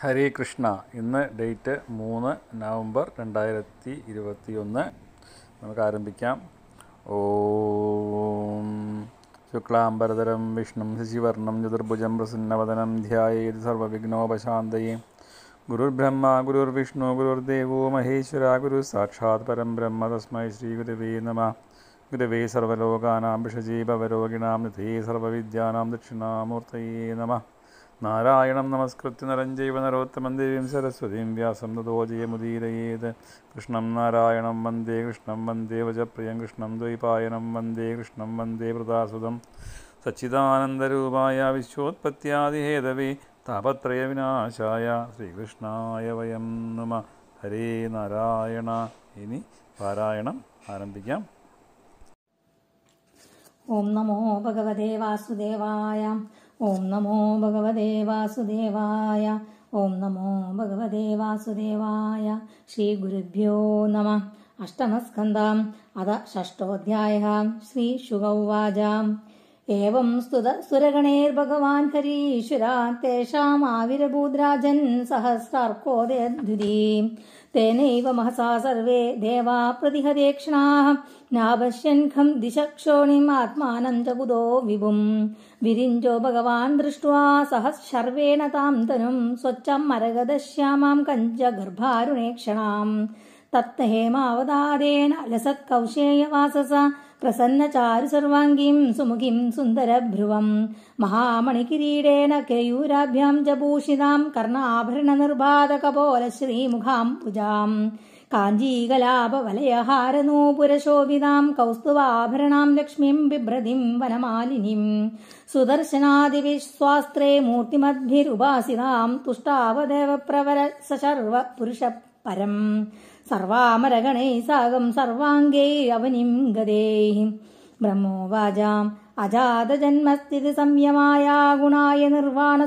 ഹരേ കൃഷ്ണ ഇന്ന് ഡേറ്റ് മൂന്ന് നവംബർ രണ്ടായിരത്തി ഇരുപത്തി ഒന്ന് നമുക്ക് ആരംഭിക്കാം ഓം ശുക്ലാംബരതരം വിഷ്ണു ശശിവർണം ചതുർഭുജം പ്രസന്നവദനം ധ്യായേത് സർവവിഘ്നോപശാന്തയെ ഗുരുർബ്രഹ്മ ഗുരുർവിഷ്ണു ഗുരുർദേവോ മഹേശ്വര ഗുരു സാക്ഷാത് പരം ബ്രഹ്മ തസ്മൈ ശ്രീ ഗുരുവേ നമ ഗുരുവേ സർവലോകാനാം ഭിഷജീ നിധേ സർവവിദ്യാനാം ദക്ഷിണാമൂർത്തയേ നമ നാരായണം നമസ്കൃത്യ നരം ജൈവ നരോത്തമം ദേവീം സരസ്വതീം വ്യാസം തതോജയമുദീരയേത് കൃഷ്ണം നാരായണം വന്ദേ കൃഷ്ണം വന്ദേ വജപ്രിയം കൃഷ്ണം ദ്വൈപായനം വന്ദേ കൃഷ്ണം വന്ദേ പ്രതാസുതം സച്ചിദാനന്ദരൂപായ വിശ്വോത്പത്യാദിഹേതവി താപത്രയ വിനാശായ ശ്രീകൃഷ്ണായ വയം നമ ഹരേ നാരായണ ഇനി പാരായണം ആരംഭിക്കാം ഓം നമോ ഭഗവതേ വാസുദേവായ ॐ नमो भगवते वासुदेवाय ॐ नमो भगवते वासुदेवाय श्रीगुरुभ्यो नमः अष्टमस्कन्धाम् अध षष्ठोऽध्यायः श्री शुगौवाजाम् एवम् स्तुत सुरगणेर्भगवान् हरीश्वरान् तेषामाविरभूद्राजन् सहसार्को दे तेनैव महसा सर्वे देवा प्रतिहदेक्षणाः नाभश्यन्खम् दिशक्षोणिम् आत्मानम् च कुतो विभुम् विरिञ्च भगवान् दृष्ट्वा सह शर्वेण ताम् तनुम् स्वच्छम् मरगदश्यामाम् कञ्च गर्भारुणेक्षणाम् तत्त हेमावदादे अलसत् प्रसन्नचारु सर्वाङ्गीम् सुमुखिम् सुन्दरभ्रुवम् महामणिकिरीडेन केयूराभ्याम् च भूषिताम् कर्णाभृणनिर्बाधकपोलश्रीमुखाम् पुजाम् काञ्चीकलापवलयहार नो पुरशोभिदाम् कौस्तुवाभरणाम् लक्ष्मीम् बिभ्रतिम् वनमालिनीम् सुदर्शनादिविश्वास्त्रे मूर्तिमद्भिरुपासिनाम् तुष्टावदेव प्रवर स शर्व पुरुष परम् सर्वामरगणैः सागम् सर्वाङ्गैरवनिम् गदे ब्रह्मो वाचाम् अजात जन्मस्थिति संयमाया गुणाय निर्वाण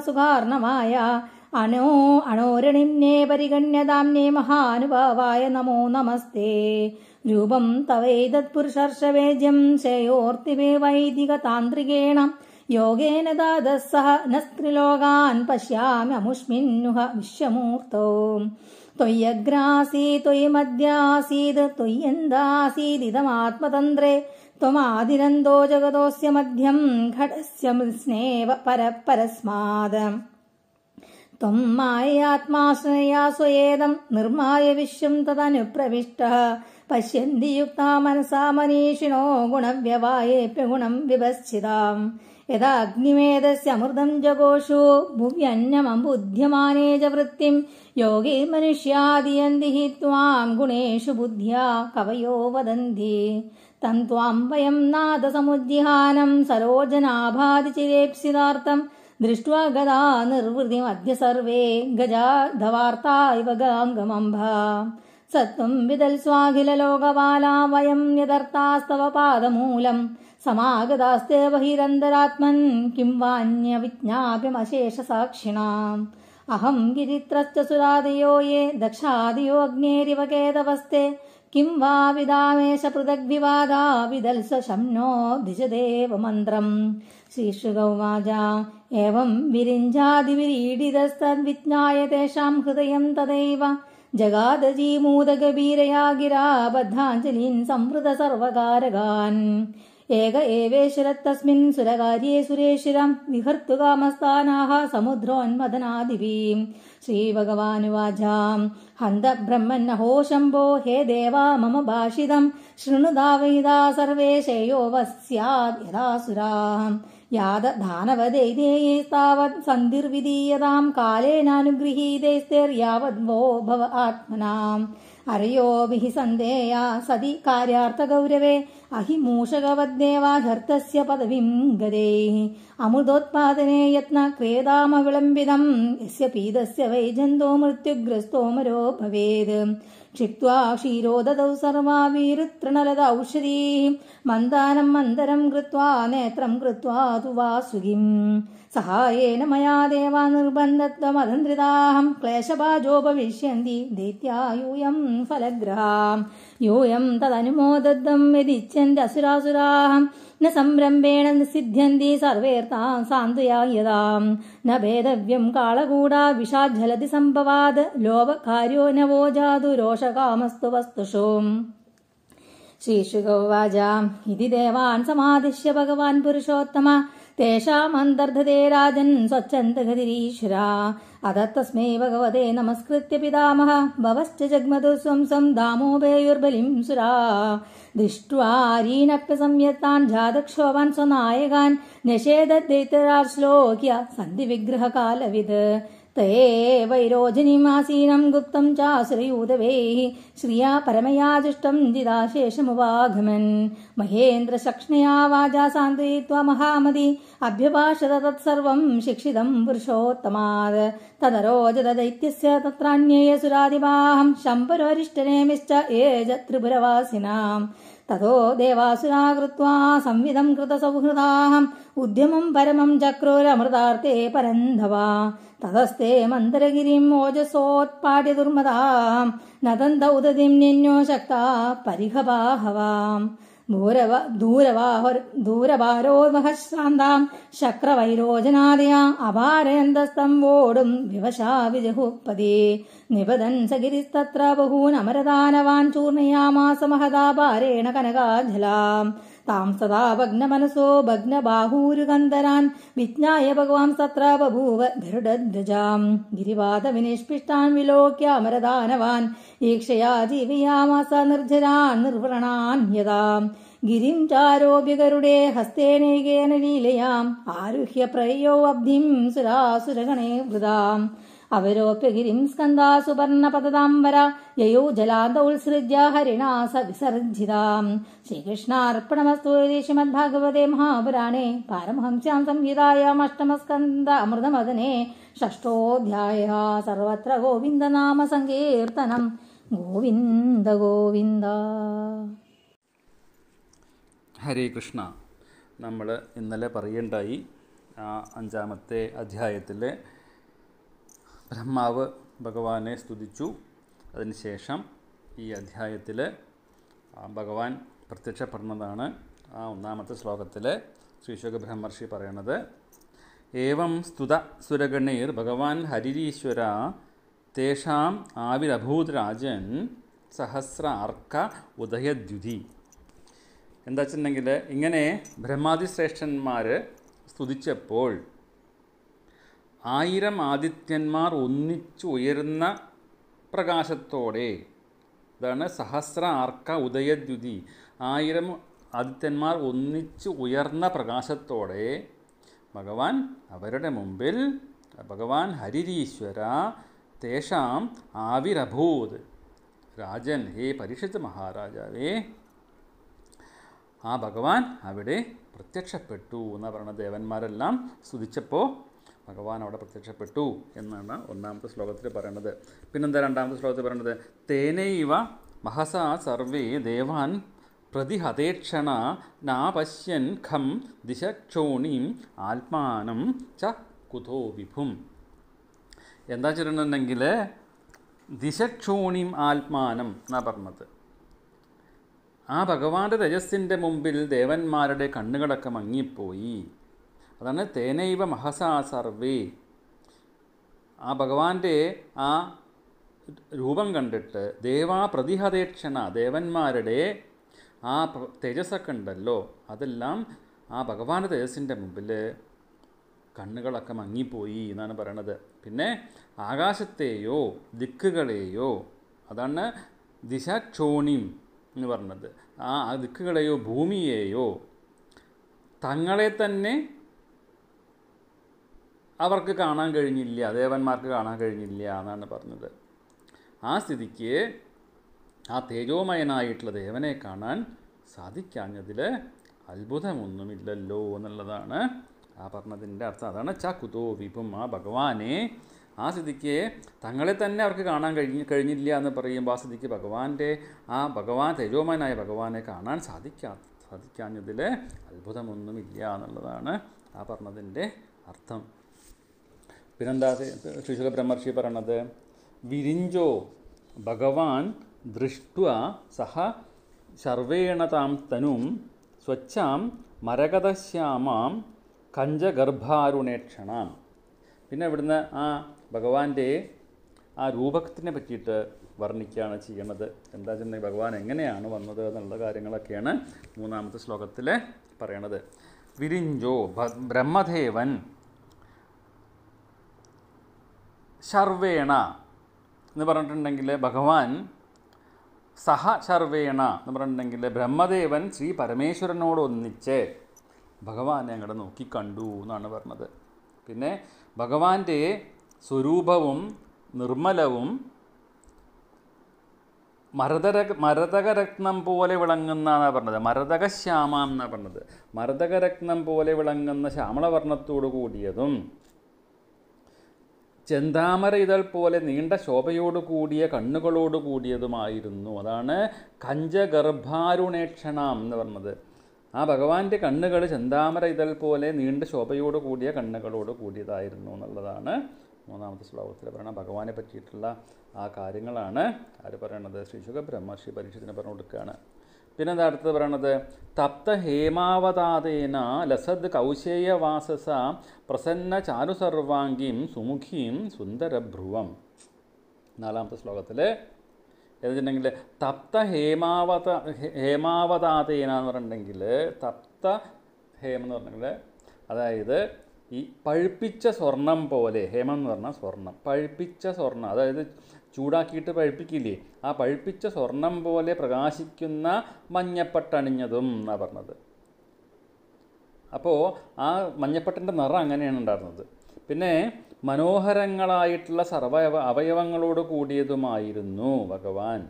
അനോ അണോരണിംനേ പരിഗണ്യതാംനേ മഹാനുഭാവായ നമോ നമസ്തേ രൂപം തവൈതത് പുരുഷർഷവേദ്യം ശ്രേയോർത്തിവേ വൈദിക താന്ത്രികേണ യോഗേന ദാദസഹ നസ്ത്രിലോകാൻ പശ്യാമി അമുഷ്മിന്നുഹ വിശ്വമൂർത്തോ ത്വയ്യഗ്രാസീ ത്വയി മദ്യാസീത് ത്വയ്യന്താസീദിതമാത്മതന്ത്രേ ത്വമാതിരന്തോ ജഗതോസ്യ മധ്യം ഘടസ്യ मृत्स्नेव परः परस्मात् त्वम् मायात्माश्नया स्वयेदम् निर्माय विश्वम् तदनुप्रविष्टः पश्यन्ति युक्ता मनसा मनीषिणो गुणव्यवायेऽप्य गुणम् विभत्सिताम् यदा अग्निमेदस्य अमृतम् जगोषु भुव्यन्यमम् बुद्ध्यमाने च वृत्तिम् योगे मनुष्यादियन्ति हि त्वाम् गुणेषु बुद्ध्या कवयो वदन्ति तम् त्वाम् वयम् नादसमुज्जिहानम् सरोजनाभादिचिरेप्सिदार्थम् दृष्ट्वा गदा निर्वृतिमद्य सर्वे गजा धवार्ता इव गाङ्गमम्भः सत्त्वं विदल्स्वाखिल लोकबाला वयम् यदर्तास्तव पादमूलम् समागतास्ते बहिरन्तरात्मन् किं वाऽन्यज्ञाप्यमशेष अहं अहम् गिरित्रश्च सुरादयो ये अग्नेरिव केदवस्ते किं वा विदामेष पृथग्विवादा विदल्स शम्नो द्विजदेव मन्त्रम् श्रीश्रुगौ वाजा एवम् विरिञ्जादिविरीडितस्तद्विज्ञाय तेषाम् हृदयम् तदैव जगादजीमूदगभीरया गिरा बद्धाञ्जलीन् संवृत सर्वकारगान् एक एवे तस्मिन् सुरकार्ये सुरेशिरम् विहर्तु कामस्तानाः समुद्रोन्मदनादिवीम् श्रीभगवानुवाचाम् हन्त ब्रह्मन्नहो शम्भो हे देवा मम भाषितम् शृणु धावयदा सर्वे शेयोव यदा सुरा यादधानवदैदेये तावत् सन्धिर्विधीयतां कालेनानुगृहीतैस्तेर्यावद् वो भव आत्मनाम् अरयोभिः सन्देया सति कार्यार्थगौरवे अहिमूषकवद्देवाधर्तस्य पदवीं गदेः अमृतोत्पादने यत्नक्रेदामविलम्बितम् यस्य पीतस्य वै जन्तो मृत्युग्रस्तो मरो भवेत् क्षिप्त्वा क्षीरो ददौ मन्दानं वीरुतृणलदौषधी मन्दानम् कृत्वा नेत्रम् कृत्वा तु वा सहायेन मया देवानुर्बन्धत्वमधन्त्रिताहम् क्लेशबाजोपविष्यन्ति दैत्या यूयम् फलग्रहा योऽयम् तदनुमोदत्तम् यदिच्छन्ति असुरासुराः न संरम्भेण न सर्वेर्तां सर्वेर्ताम् सान्त्वयायताम् न वेदव्यम् कालगूढा विषा झलति सम्भवाद् लोभकार्यो न वो जातु रोष कामस्तु वस्तुषुम् इति देवान् समादिश्य भगवान् पुरुषोत्तमः तेषामन्तर्धते राजन् स्वच्छन्दगतिरीश्वरा अत तस्मै भगवते नमस्कृत्य पितामह भवश्च जग्मदुः स्वम्सम् सुरा दृष्ट्वा रीनप्य संयत्तान् जातक्षोभान् स्वनायकान् न्यषेदद्देतराश्लोक्य सन्ति तयैवैरोजिनीमासीनम् गुप्तम् चासुरयूदवेः श्रिया परमया जिदाशेषमुपागमन् महेन्द्र शक्ष्णया वाजा सान्द्रयित्वा महामदि अभ्युभाषत तत्सर्वम् शिक्षितम् पुरुषोत्तमात् तदरोजदैत्यस्य तत्रान्येऽसुरादिबाहम् ये च त्रिपुरवासिनाम् ततो देवासुरा कृत्वा संविधं कृतसौहृदाः उद्यमं परमं चक्रोरमृतार्थे परन्धवा ततस्ते मन्दरगिरिम् ओजसोत्पाट्य दुर्मदां नदन्त उदतिं निन्यो शक्ता परिहवाहवाम् दूरव दूरवाहुर् दूरभारोद्वहश्रान्ताम् शक्रवैरोजनादया अपारयन्तस्तम् वोढुम् विवशा विजहुपदे निपदन् स गिरिस्तत्र बहून् अमरदानवान् चूर्णयामास सदा भग्न मनसो विज्ञाय भगवान् सत्र बभूव दृढजाम् गिरिवाद विलोक्य अमरदानवान् ईक्षया जीवयामास निर्झरान् निर्व्रणान्यताम् गिरिञ्चारोग्यगरुडे हस्तेनेकेन लीलयाम् आरुह्य प्रयो अब्धिम् सुरासुरगणे वृदाम् അവരോപ്യഗിരിം സ്കന്ധാ സുവർണപദതാംബര യയോ ജലാന്തൗത്സൃജ്യ ഉത്സൃജ്യ ഹരിണാ സ വിസർജിതാം ശ്രീകൃഷ്ണാർപ്പണമസ്തു ശ്രീമദ്ഭാഗവതേ മഹാപുരാണേ പാരമഹംസ്യാം സംഹിതായാം അഷ്ടമസ്കന്ധ അമൃതമദനെ സർവത്ര ഗോവിന്ദനാമ സങ്കീർത്തനം ഗോവിന്ദ ഗോവിന്ദ ഹരേ കൃഷ്ണ നമ്മൾ ഇന്നലെ പറയേണ്ടായി അഞ്ചാമത്തെ അധ്യായത്തിലെ ബ്രഹ്മാവ് ഭഗവാനെ സ്തുതിച്ചു അതിനുശേഷം ഈ അധ്യായത്തിൽ ഭഗവാൻ പ്രത്യക്ഷപ്പെടുന്നതാണ് ആ ഒന്നാമത്തെ ശ്ലോകത്തിൽ ശ്രീശോക ബ്രഹ്മർഷി പറയണത് ഏവം സ്തുത സുരഗണീർ ഭഗവാൻ ഹരിരീശ്വര തേഷാം ആവിരഭൂത് രാജൻ സഹസ്ര അർക്ക ഉദയദ്യുതി എന്താ വെച്ചിട്ടുണ്ടെങ്കിൽ ഇങ്ങനെ ബ്രഹ്മാതിശ്രേഷ്ഠന്മാർ സ്തുതിച്ചപ്പോൾ ആയിരം ആദിത്യന്മാർ ഒന്നിച്ചു ഉയരുന്ന പ്രകാശത്തോടെ ഇതാണ് സഹസ്ര ആർക്ക ഉദയദ്യുതി ആയിരം ആദിത്യന്മാർ ഒന്നിച്ചു ഉയർന്ന പ്രകാശത്തോടെ ഭഗവാൻ അവരുടെ മുമ്പിൽ ഭഗവാൻ ഹരിരീശ്വര തേഷാം ആവിരഭൂത് രാജൻ ഹേ പരിഷത്ത് മഹാരാജാവേ ആ ഭഗവാൻ അവിടെ പ്രത്യക്ഷപ്പെട്ടു എന്ന് പറഞ്ഞ ദേവന്മാരെല്ലാം സ്തുതിച്ചപ്പോൾ ഭഗവാൻ അവിടെ പ്രത്യക്ഷപ്പെട്ടു എന്നാണ് ഒന്നാമത്തെ ശ്ലോകത്തിൽ പറയണത് പിന്നെന്താ രണ്ടാമത്തെ ശ്ലോകത്തിൽ പറയണത് തേനൈവ മഹസ സർവേ ദേവാൻ പ്രതിഹതേക്ഷണ നാപശ്യൻ ഖം ദിശക്ഷോണീം ആത്മാനം ച കുതോ വിഭും എന്താ ചെയ്യണമെന്നുണ്ടെങ്കിൽ ദിശക്ഷോണിം ആത്മാനം എന്നാ പറഞ്ഞത് ആ ഭഗവാന്റെ രജസ്സിൻ്റെ മുമ്പിൽ ദേവന്മാരുടെ കണ്ണുകളൊക്കെ മങ്ങിപ്പോയി അതാണ് തേനൈവ മഹസാ സർവേ ആ ഭഗവാന്റെ ആ രൂപം കണ്ടിട്ട് ദേവാ പ്രതിഹതേക്ഷണ ദേവന്മാരുടെ ആ തേജസ്സൊക്കെ ഉണ്ടല്ലോ അതെല്ലാം ആ ഭഗവാന്റെ തേജസ്സിൻ്റെ മുമ്പിൽ കണ്ണുകളൊക്കെ മങ്ങിപ്പോയി എന്നാണ് പറയണത് പിന്നെ ആകാശത്തെയോ ദിക്കുകളെയോ അതാണ് ദിശക്ഷോണിം എന്ന് പറഞ്ഞത് ആ ദിക്കുകളെയോ ഭൂമിയെയോ തങ്ങളെ തന്നെ അവർക്ക് കാണാൻ കഴിഞ്ഞില്ല ദേവന്മാർക്ക് കാണാൻ കഴിഞ്ഞില്ല എന്നാണ് പറഞ്ഞത് ആ സ്ഥിതിക്ക് ആ തേജോമയനായിട്ടുള്ള ദേവനെ കാണാൻ സാധിക്കാഞ്ഞതിൽ അത്ഭുതമൊന്നുമില്ലല്ലോ എന്നുള്ളതാണ് ആ പറഞ്ഞതിൻ്റെ അർത്ഥം അതാണ് കുതോ വിഭും ആ ഭഗവാനെ ആ സ്ഥിതിക്ക് തങ്ങളെ തന്നെ അവർക്ക് കാണാൻ കഴിഞ്ഞ് കഴിഞ്ഞില്ല എന്ന് പറയുമ്പോൾ ആ സ്ഥിതിക്ക് ഭഗവാന്റെ ആ ഭഗവാൻ തേജോമയനായ ഭഗവാനെ കാണാൻ സാധിക്കാ സാധിക്കാഞ്ഞതിൽ അത്ഭുതമൊന്നുമില്ല എന്നുള്ളതാണ് ആ പറഞ്ഞതിൻ്റെ അർത്ഥം പിന്നെന്താ ശിശുര ബ്രഹ്മർഷി പറയണത് വിരിഞ്ചോ ഭഗവാൻ ദൃഷ്ട്വ സഹ ശർവേണ താം തനും സ്വച്ഛാം മരകതശ്യാമാം കഞ്ചഗർഭാരുണേക്ഷണാം പിന്നെ ഇവിടുന്ന് ആ ഭഗവാന്റെ ആ രൂപത്തിനെ പറ്റിയിട്ട് വർണ്ണിക്കുകയാണ് ചെയ്യുന്നത് എന്താ വെച്ചിട്ടുണ്ടെങ്കിൽ ഭഗവാൻ എങ്ങനെയാണ് വന്നത് എന്നുള്ള കാര്യങ്ങളൊക്കെയാണ് മൂന്നാമത്തെ ശ്ലോകത്തിൽ പറയണത് വിരിഞ്ചോ ബ്രഹ്മദേവൻ ശർവേണ എന്ന് പറഞ്ഞിട്ടുണ്ടെങ്കിൽ ഭഗവാൻ സഹ ശർവേണ എന്ന് പറഞ്ഞിട്ടുണ്ടെങ്കിൽ ബ്രഹ്മദേവൻ ശ്രീ പരമേശ്വരനോടൊന്നിച്ച് ഭഗവാനെ നോക്കി നോക്കിക്കണ്ടു എന്നാണ് പറഞ്ഞത് പിന്നെ ഭഗവാന്റെ സ്വരൂപവും നിർമ്മലവും മരതര മരതകരത്നം പോലെ വിളങ്ങുന്ന എന്നാണ് പറഞ്ഞത് മരതകശ്യാമ എന്നാണ് പറഞ്ഞത് മരതകരത്നം പോലെ വിളങ്ങുന്ന ശ്യാമളവർണ്ണത്തോടു കൂടിയതും ചെന്താമര ഇതൾ പോലെ നീണ്ട ശോഭയോടുകൂടിയ കൂടിയ കണ്ണുകളോട് കൂടിയതുമായിരുന്നു അതാണ് കഞ്ചഗർഭാരുണേക്ഷണം എന്ന് പറഞ്ഞത് ആ ഭഗവാന്റെ കണ്ണുകൾ ചെന്താമര ഇതൾ പോലെ നീണ്ട ശോഭയോട് കൂടിയ കണ്ണുകളോട് കൂടിയതായിരുന്നു എന്നുള്ളതാണ് മൂന്നാമത്തെ ശ്ലോകത്തിൽ പറയുന്നത് ഭഗവാനെ പറ്റിയിട്ടുള്ള ആ കാര്യങ്ങളാണ് ആര് പറയണത് ശ്രീ ബ്രഹ്മർഷി ബ്രഹ്മശ്രീ പരീക്ഷത്തിന് പറഞ്ഞു കൊടുക്കുകയാണ് പിന്നെന്താ അടുത്തത് പറയണത് തപ്ത ഹേമാവതാതേന ലസദ് കൗശേയവാസസ പ്രസന്ന ചാരു ചാരുസർവാംഗീം സുമുഖീം സുന്ദരഭ്രുവം നാലാമത്തെ ശ്ലോകത്തിൽ എന്നുവെച്ചിട്ടുണ്ടെങ്കിൽ തപ്ത ഹേമാവത ഹേമാവതാതേന എന്ന് പറഞ്ഞിട്ടുണ്ടെങ്കിൽ തപ്ത ഹേമം എന്ന് പറഞ്ഞിട്ടുണ്ടെങ്കിൽ അതായത് ഈ പഴുപ്പിച്ച സ്വർണം പോലെ ഹേമം എന്ന് പറഞ്ഞാൽ സ്വർണം പഴുപ്പിച്ച സ്വർണം അതായത് ചൂടാക്കിയിട്ട് പഴുപ്പിക്കില്ലേ ആ പഴുപ്പിച്ച സ്വർണം പോലെ പ്രകാശിക്കുന്ന മഞ്ഞപ്പട്ടണിഞ്ഞതും എന്നാണ് പറഞ്ഞത് അപ്പോൾ ആ മഞ്ഞപ്പട്ടൻ്റെ നിറം അങ്ങനെയാണ് ഉണ്ടായിരുന്നത് പിന്നെ മനോഹരങ്ങളായിട്ടുള്ള സർവ അവയവങ്ങളോട് കൂടിയതുമായിരുന്നു ഭഗവാൻ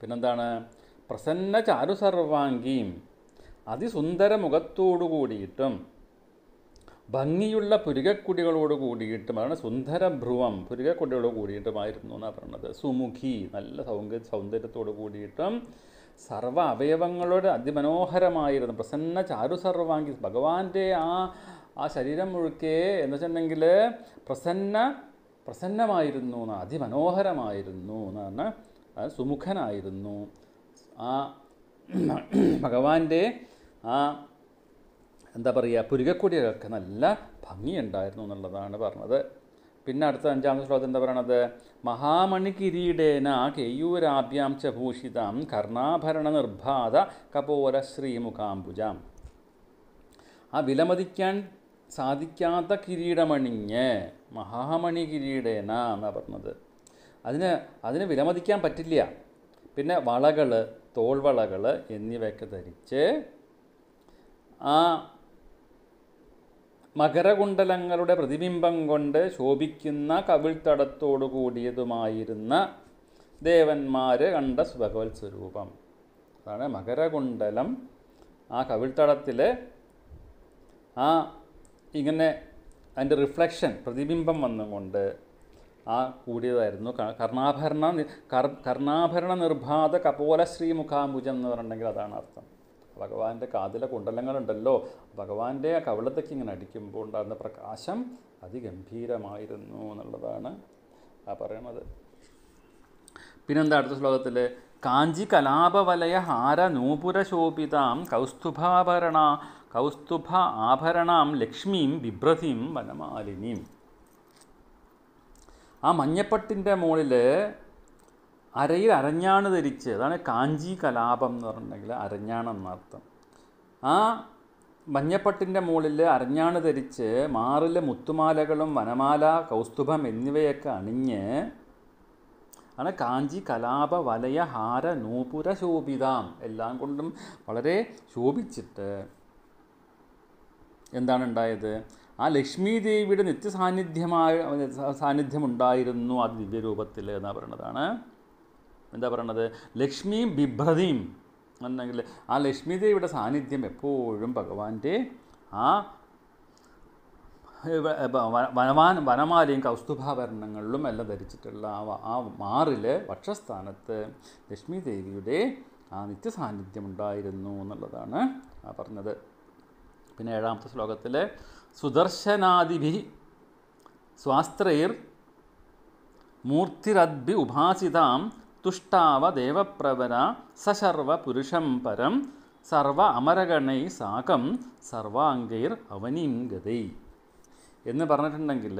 പിന്നെന്താണ് പ്രസന്ന ചാരുസർവാംഗീം അതിസുന്ദര മുഖത്തോടു കൂടിയിട്ടും ഭംഗിയുള്ള പുരികക്കുടികളോട് കൂടിയിട്ടുമാണ് സുന്ദരഭ്രുവം പുരികക്കുടികളോട് കൂടിയിട്ടുമായിരുന്നു എന്നാണ് പറയുന്നത് സുമുഖി നല്ല സൗന്ദ സൗന്ദര്യത്തോട് കൂടിയിട്ടും സർവ അവയവങ്ങളോട് അതിമനോഹരമായിരുന്നു പ്രസന്ന ചാരു സർവാംഗി ഭഗവാന്റെ ആ ആ ശരീരം മുഴുക്കെ എന്ന് വെച്ചിട്ടുണ്ടെങ്കിൽ പ്രസന്ന പ്രസന്നമായിരുന്നു എന്ന് അതിമനോഹരമായിരുന്നു എന്നാണ് സുമുഖനായിരുന്നു ആ ഭഗവാന്റെ ആ എന്താ പറയുക പുരികക്കൊടിയൊക്കെ നല്ല ഭംഗിയുണ്ടായിരുന്നു എന്നുള്ളതാണ് പറഞ്ഞത് പിന്നെ അടുത്ത അഞ്ചാമത്തെ ശ്ലോകം എന്താ പറയണത് മഹാമണി കിരീടേന കെയ്യൂരാഭ്യാം ച കർണാഭരണ നിർബാധ കപോല ശ്രീമുഖാംബുജാം ആ വിലമതിക്കാൻ സാധിക്കാത്ത കിരീടമണിഞ്ഞ് മഹാമണി കിരീടേന എന്നാണ് പറഞ്ഞത് അതിന് അതിന് വിലമതിക്കാൻ പറ്റില്ല പിന്നെ വളകൾ തോൾവളകൾ എന്നിവയൊക്കെ ധരിച്ച് ആ മകരകുണ്ടലങ്ങളുടെ പ്രതിബിംബം കൊണ്ട് ശോഭിക്കുന്ന കവിൾത്തടത്തോടു കൂടിയതുമായിരുന്ന ദേവന്മാർ കണ്ട ഭഗവത് സ്വരൂപം അതാണ് മകരകുണ്ടലം ആ കവിൾത്തടത്തിൽ ആ ഇങ്ങനെ അതിൻ്റെ റിഫ്ലക്ഷൻ പ്രതിബിംബം വന്നുകൊണ്ട് ആ കൂടിയതായിരുന്നു കർണാഭരണ കർ കർണാഭരണ നിർഭാത കപോല ശ്രീമുഖാംബുജം എന്ന് പറഞ്ഞിട്ടുണ്ടെങ്കിൽ അതാണ് അർത്ഥം ഭഗവാന്റെ കാതിലെ കുണ്ടലങ്ങളുണ്ടല്ലോ ഭഗവാന്റെ ആ കവളത്തേക്ക് ഇങ്ങനെ അടിക്കുമ്പോൾ ഉണ്ടാകുന്ന പ്രകാശം അതിഗംഭീരമായിരുന്നു എന്നുള്ളതാണ് ആ പറയണത് പിന്നെന്താ അടുത്ത ശ്ലോകത്തിൽ കാഞ്ചി കലാപവലയ ഹാര നൂപുരശോഭിതാം കൗസ്തുഭാഭരണ കൗസ്തുഭ ആഭരണാം ലക്ഷ്മിയും ബിഭ്രതിയും വനമാലിനിയും ആ മഞ്ഞപ്പട്ടിൻ്റെ മുകളിൽ അരയിൽ അരഞ്ഞാണ് ധരിച്ച് അതാണ് കാഞ്ചി കലാപം എന്ന് പറഞ്ഞിട്ടുണ്ടെങ്കിൽ അരഞ്ഞാണം ആ മഞ്ഞപ്പട്ടിൻ്റെ മുകളിൽ അരഞ്ഞാണ് ധരിച്ച് മാറിലെ മുത്തുമാലകളും വനമാല കൗസ്തുഭം എന്നിവയൊക്കെ അണിഞ്ഞ് ആണ് കാഞ്ചി കലാപ വലയ ഹാര നൂപുര ശോഭിതാം എല്ലാം കൊണ്ടും വളരെ ശോഭിച്ചിട്ട് എന്താണ് ഉണ്ടായത് ആ ലക്ഷ്മി ദേവിയുടെ നിത്യസാന്നിധ്യമായ സാന്നിധ്യമുണ്ടായിരുന്നു ആ ദിവ്യരൂപത്തിൽ എന്നാണ് പറയുന്നതാണ് എന്താ പറയണത് ലക്ഷ്മിയും ബിഭ്രതിയും എന്നെങ്കിൽ ആ ലക്ഷ്മിദേവിയുടെ സാന്നിധ്യം എപ്പോഴും ഭഗവാന്റെ ആ വനമാൻ വനമാലയും കൗസ്തുഭാഭരണങ്ങളിലും എല്ലാം ധരിച്ചിട്ടുള്ള ആ ആ മാറിൽ വക്ഷസ്ഥാനത്ത് ലക്ഷ്മി ദേവിയുടെ ആ നിത്യസാന്നിധ്യം ഉണ്ടായിരുന്നു എന്നുള്ളതാണ് ആ പറഞ്ഞത് പിന്നെ ഏഴാമത്തെ ശ്ലോകത്തിൽ സുദർശനാദിഭി സ്വാസ്ത്രൈർ മൂർത്തിരദ്ഭി ഉപാസിതാം ತುಷ್ಟಾವ ದೇವಪ್ರವರ ಸಶರ್ವ ಪುರುಷಂ ಪರಂ സർവ അമരഗണൈ സാകം സർവാംഗൈർ അവനിം ഗതൈ എന്ന് പറഞ്ഞിട്ടുണ്ടെങ്കിൽ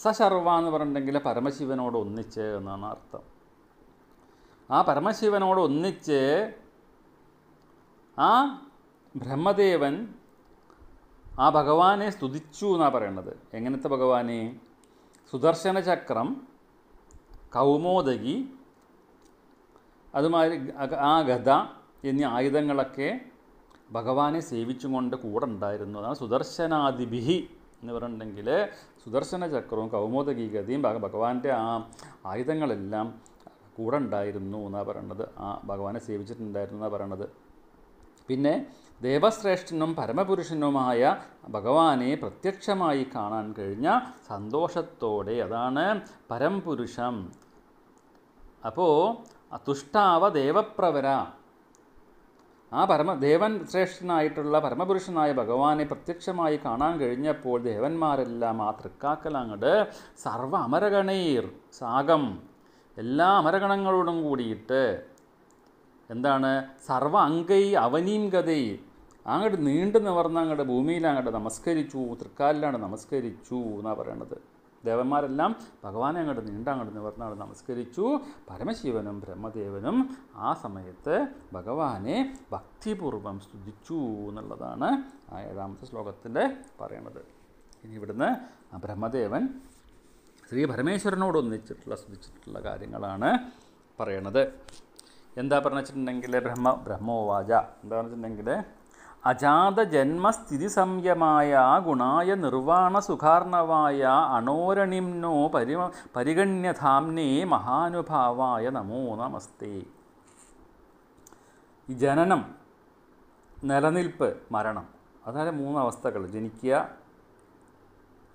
സശർവ എന്ന് പറഞ്ഞിട്ടുണ്ടെങ്കിൽ പരമശിവനോട് ഒന്നിച്ച് എന്നാണ് അർത്ഥം ആ പരമശിവനോട് ഒന്നിച്ച് ആ ബ്രഹ്മദേവൻ ആ ഭഗവാനെ സ്തുതിച്ചു എന്നാണ് പറയുന്നത് എങ്ങനത്തെ ഭഗവാനെ സുദർശന ചക്രം കൗമോദകി അതുമാതിരി ആ ഗത എന്നീ ആയുധങ്ങളൊക്കെ ഭഗവാനെ സേവിച്ചുകൊണ്ട് കൂടെ ഉണ്ടായിരുന്നു അതാണ് സുദർശനാദിബിഹി എന്ന് പറഞ്ഞിട്ടുണ്ടെങ്കിൽ സുദർശന ചക്രവും കൗമോദഗീഗതിയും ഭഗവാന്റെ ആ ആയുധങ്ങളെല്ലാം കൂടെ ഉണ്ടായിരുന്നു എന്നാണ് പറയണത് ആ ഭഗവാനെ സേവിച്ചിട്ടുണ്ടായിരുന്നു എന്നാണ് പറയണത് പിന്നെ ദേവശ്രേഷ്ഠനും പരമപുരുഷനുമായ ഭഗവാനെ പ്രത്യക്ഷമായി കാണാൻ കഴിഞ്ഞ സന്തോഷത്തോടെ അതാണ് പരംപുരുഷം അപ്പോൾ അതുഷ്ടാവ ദേവപ്രവര ആ പരമ ദേവൻ ശ്രേഷ്ഠനായിട്ടുള്ള പരമപുരുഷനായ ഭഗവാനെ പ്രത്യക്ഷമായി കാണാൻ കഴിഞ്ഞപ്പോൾ ദേവന്മാരെല്ലാം ആ തൃക്കാക്കലങ്ങട് സർവ അമരഗണീർ സാഗം എല്ലാ അമരഗണങ്ങളോടും കൂടിയിട്ട് എന്താണ് സർവ അങ്കൈ അവനീം ഗതൈ അങ്ങോട്ട് നീണ്ടു നിവർന്ന് അങ്ങോട്ട് ഭൂമിയിൽ അങ്ങോട്ട് നമസ്കരിച്ചു തൃക്കാലിലാണ് നമസ്കരിച്ചു എന്നാണ് പറയണത് ദേവന്മാരെല്ലാം ഭഗവാനെ അങ്ങോട്ട് നീണ്ട അങ്ങോട്ട് നിവർന്നാൾ നമസ്കരിച്ചു പരമശിവനും ബ്രഹ്മദേവനും ആ സമയത്ത് ഭഗവാനെ ഭക്തിപൂർവം സ്തുതിച്ചു എന്നുള്ളതാണ് ആ ഏഴാമത്തെ ശ്ലോകത്തിൽ പറയുന്നത് ഇനി ഇവിടുന്ന് ബ്രഹ്മദേവൻ ശ്രീ പരമേശ്വരനോട് ഒന്നിച്ചിട്ടുള്ള സ്തുതിച്ചിട്ടുള്ള കാര്യങ്ങളാണ് പറയണത് എന്താ പറഞ്ഞിട്ടുണ്ടെങ്കിൽ ബ്രഹ്മ ബ്രഹ്മോവാച എന്താ പറഞ്ഞിട്ടുണ്ടെങ്കിൽ അജാതജന്മസ്ഥിതി സംയമായ ഗുണായ നിർവാണസുഖാർണവായ അണോരണിംനോ പരി പരിഗണ്യധാംനേ മഹാനുഭാവായ നമോ നമസ്തേ ഈ ജനനം നിലനിൽപ്പ് മരണം അതായത് മൂന്നവസ്ഥകൾ ജനിക്കുക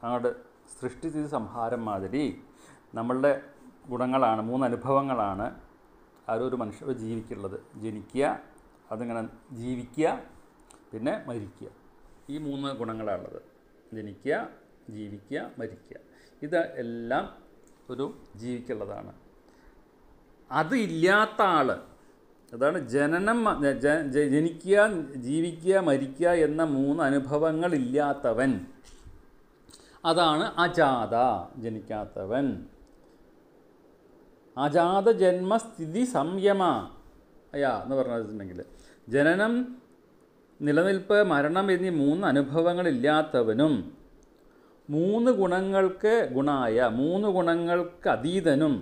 അങ്ങോട്ട് സൃഷ്ടിസ്ഥിതി സംഹാരം മാതിരി നമ്മളുടെ ഗുണങ്ങളാണ് മൂന്ന് അനുഭവങ്ങളാണ് ഒരു മനുഷ്യർ ജീവിക്കുള്ളത് ജനിക്കുക അതിങ്ങനെ ജീവിക്കുക പിന്നെ മരിക്കുക ഈ മൂന്ന് ഗുണങ്ങളാണുള്ളത് ജനിക്കുക ജീവിക്കുക മരിക്കുക ഇത് എല്ലാം ഒരു ജീവിക്കുള്ളതാണ് അത് ഇല്ലാത്ത ആൾ അതാണ് ജനനം ജനിക്കുക ജീവിക്കുക മരിക്കുക എന്ന മൂന്ന് അനുഭവങ്ങളില്ലാത്തവൻ അതാണ് അജാത ജനിക്കാത്തവൻ അജാത ജന്മസ്ഥിതി സംയമ അയാ എന്ന് പറഞ്ഞിട്ടുണ്ടെങ്കിൽ ജനനം നിലനിൽപ്പ് മരണം എന്നീ മൂന്ന് അനുഭവങ്ങളില്ലാത്തവനും മൂന്ന് ഗുണങ്ങൾക്ക് ഗുണായ മൂന്ന് ഗുണങ്ങൾക്ക് അതീതനും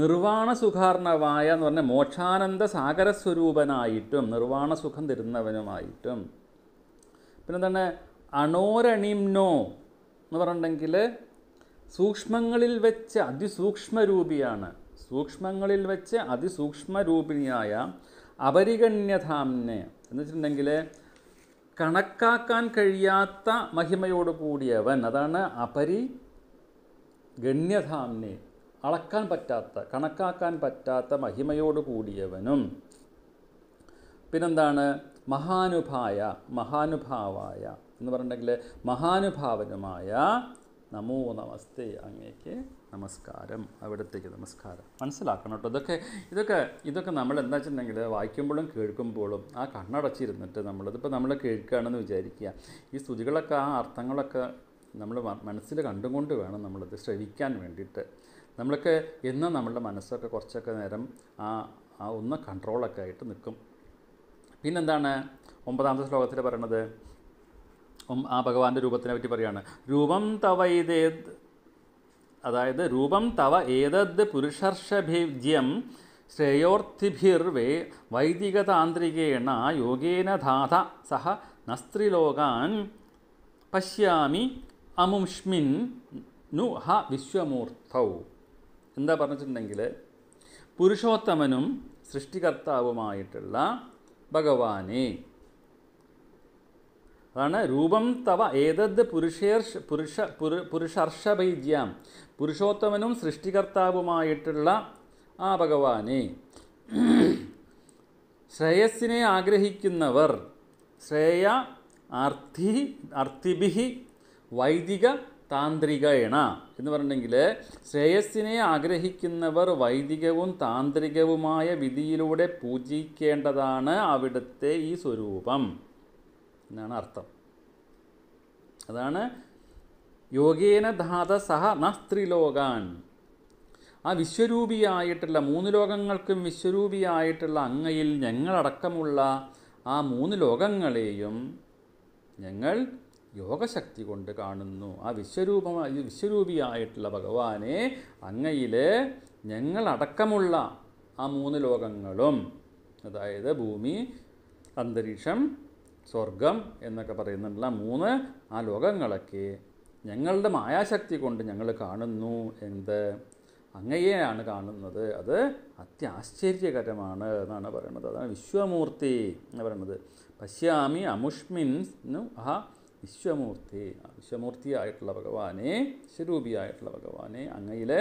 നിർവാണ സുഖാർണവായ എന്ന് പറഞ്ഞ മോക്ഷാനന്ദ സാഗരസ്വരൂപനായിട്ടും നിർവാണ സുഖം തരുന്നവനുമായിട്ടും പിന്നെ എന്താണ് അണോരണിംനോ എന്ന് പറഞ്ഞിട്ടുണ്ടെങ്കിൽ സൂക്ഷ്മങ്ങളിൽ വെച്ച് അതിസൂക്ഷ്മരൂപിയാണ് സൂക്ഷ്മങ്ങളിൽ വെച്ച് അതിസൂക്ഷ്മരൂപിണിയായ അപരിഗണ്യധാമ്നെ എന്ന് വെച്ചിട്ടുണ്ടെങ്കിൽ കണക്കാക്കാൻ കഴിയാത്ത മഹിമയോട് കൂടിയവൻ അതാണ് അപരി ഗണ്യധാമ്നെ അളക്കാൻ പറ്റാത്ത കണക്കാക്കാൻ പറ്റാത്ത മഹിമയോട് കൂടിയവനും പിന്നെന്താണ് മഹാനുഭായ മഹാനുഭാവായ എന്ന് പറഞ്ഞിട്ടുണ്ടെങ്കിൽ മഹാനുഭാവനുമായ നമോ നമസ്തേ അങ്ങേക്ക് നമസ്കാരം അവിടത്തേക്ക് നമസ്കാരം മനസ്സിലാക്കണം കേട്ടോ ഇതൊക്കെ ഇതൊക്കെ ഇതൊക്കെ നമ്മൾ എന്താ വെച്ചിട്ടുണ്ടെങ്കിൽ വായിക്കുമ്പോഴും കേൾക്കുമ്പോഴും ആ കണ്ണടച്ചിരുന്നിട്ട് ഇതിപ്പോൾ നമ്മൾ കേൾക്കുകയാണെന്ന് വിചാരിക്കുക ഈ സ്തുതികളൊക്കെ ആ അർത്ഥങ്ങളൊക്കെ നമ്മൾ മനസ്സിൽ കണ്ടുകൊണ്ട് വേണം നമ്മളത് ശ്രവിക്കാൻ വേണ്ടിയിട്ട് നമ്മളൊക്കെ എന്നും നമ്മളുടെ മനസ്സൊക്കെ കുറച്ചൊക്കെ നേരം ആ ആ ഒന്ന് കൺട്രോളൊക്കെ ആയിട്ട് നിൽക്കും പിന്നെന്താണ് ഒമ്പതാമത്തെ ശ്ലോകത്തിൽ പറയണത് ആ ഭഗവാന്റെ രൂപത്തിനെ പറ്റി പറയാണ് രൂപം തവൈതേ അതായത് രൂപം തവ ഏതദ് പുരുഷർഷഭിജ്യം ശ്രേയോർത്ഥിഭിർവേ വൈദികതാന്ത്രികേണ യോഗേന ധാത സഹ നസ്ത്രിലോകാൻ പശ്യാമി അമുഷ്മിൻ നു ഹ വിശ്വമൂർത്തൗ എന്താ പറഞ്ഞിട്ടുണ്ടെങ്കിൽ പുരുഷോത്തമനും സൃഷ്ടികർത്താവുമായിട്ടുള്ള ഭഗവാനെ അതാണ് രൂപം തവ ഏതദ് പുരുഷേർഷ പുരുഷ പുരുഷർഷഭൈജ്യം പുരുഷോത്തമനും സൃഷ്ടികർത്താവുമായിട്ടുള്ള ആ ഭഗവാനെ ശ്രേയസ്സിനെ ആഗ്രഹിക്കുന്നവർ ശ്രേയ അർത്ഥി അർത്ഥിഭി വൈദിക താന്ത്രികേണ എന്ന് പറഞ്ഞിട്ടുണ്ടെങ്കിൽ ശ്രേയസ്സിനെ ആഗ്രഹിക്കുന്നവർ വൈദികവും താന്ത്രികവുമായ വിധിയിലൂടെ പൂജിക്കേണ്ടതാണ് അവിടുത്തെ ഈ സ്വരൂപം എന്നാണ് അർത്ഥം അതാണ് യോഗേന ധാത സഹ നസ്ത്രിലോകാൻ ആ വിശ്വരൂപിയായിട്ടുള്ള മൂന്ന് ലോകങ്ങൾക്കും വിശ്വരൂപിയായിട്ടുള്ള അങ്ങയിൽ ഞങ്ങളടക്കമുള്ള ആ മൂന്ന് ലോകങ്ങളെയും ഞങ്ങൾ യോഗശക്തി കൊണ്ട് കാണുന്നു ആ വിശ്വരൂപ വിശ്വരൂപിയായിട്ടുള്ള ഭഗവാനെ അങ്ങയിൽ ഞങ്ങളടക്കമുള്ള ആ മൂന്ന് ലോകങ്ങളും അതായത് ഭൂമി അന്തരീക്ഷം സ്വർഗം എന്നൊക്കെ പറയുന്നുള്ള മൂന്ന് ആ ലോകങ്ങളൊക്കെ ഞങ്ങളുടെ മായാശക്തി കൊണ്ട് ഞങ്ങൾ കാണുന്നു എന്ത് അങ്ങയെയാണ് കാണുന്നത് അത് അത്യാശ്ചര്യകരമാണ് എന്നാണ് പറയുന്നത് അതാണ് വിശ്വമൂർത്തി എന്ന് പറയുന്നത് പശ്യാമി അമുഷ്മിൻസ് ആ വിശ്വമൂർത്തി വിശ്വമൂർത്തിയായിട്ടുള്ള ഭഗവാനെ വിശ്വരൂപിയായിട്ടുള്ള ഭഗവാനെ അങ്ങയിലെ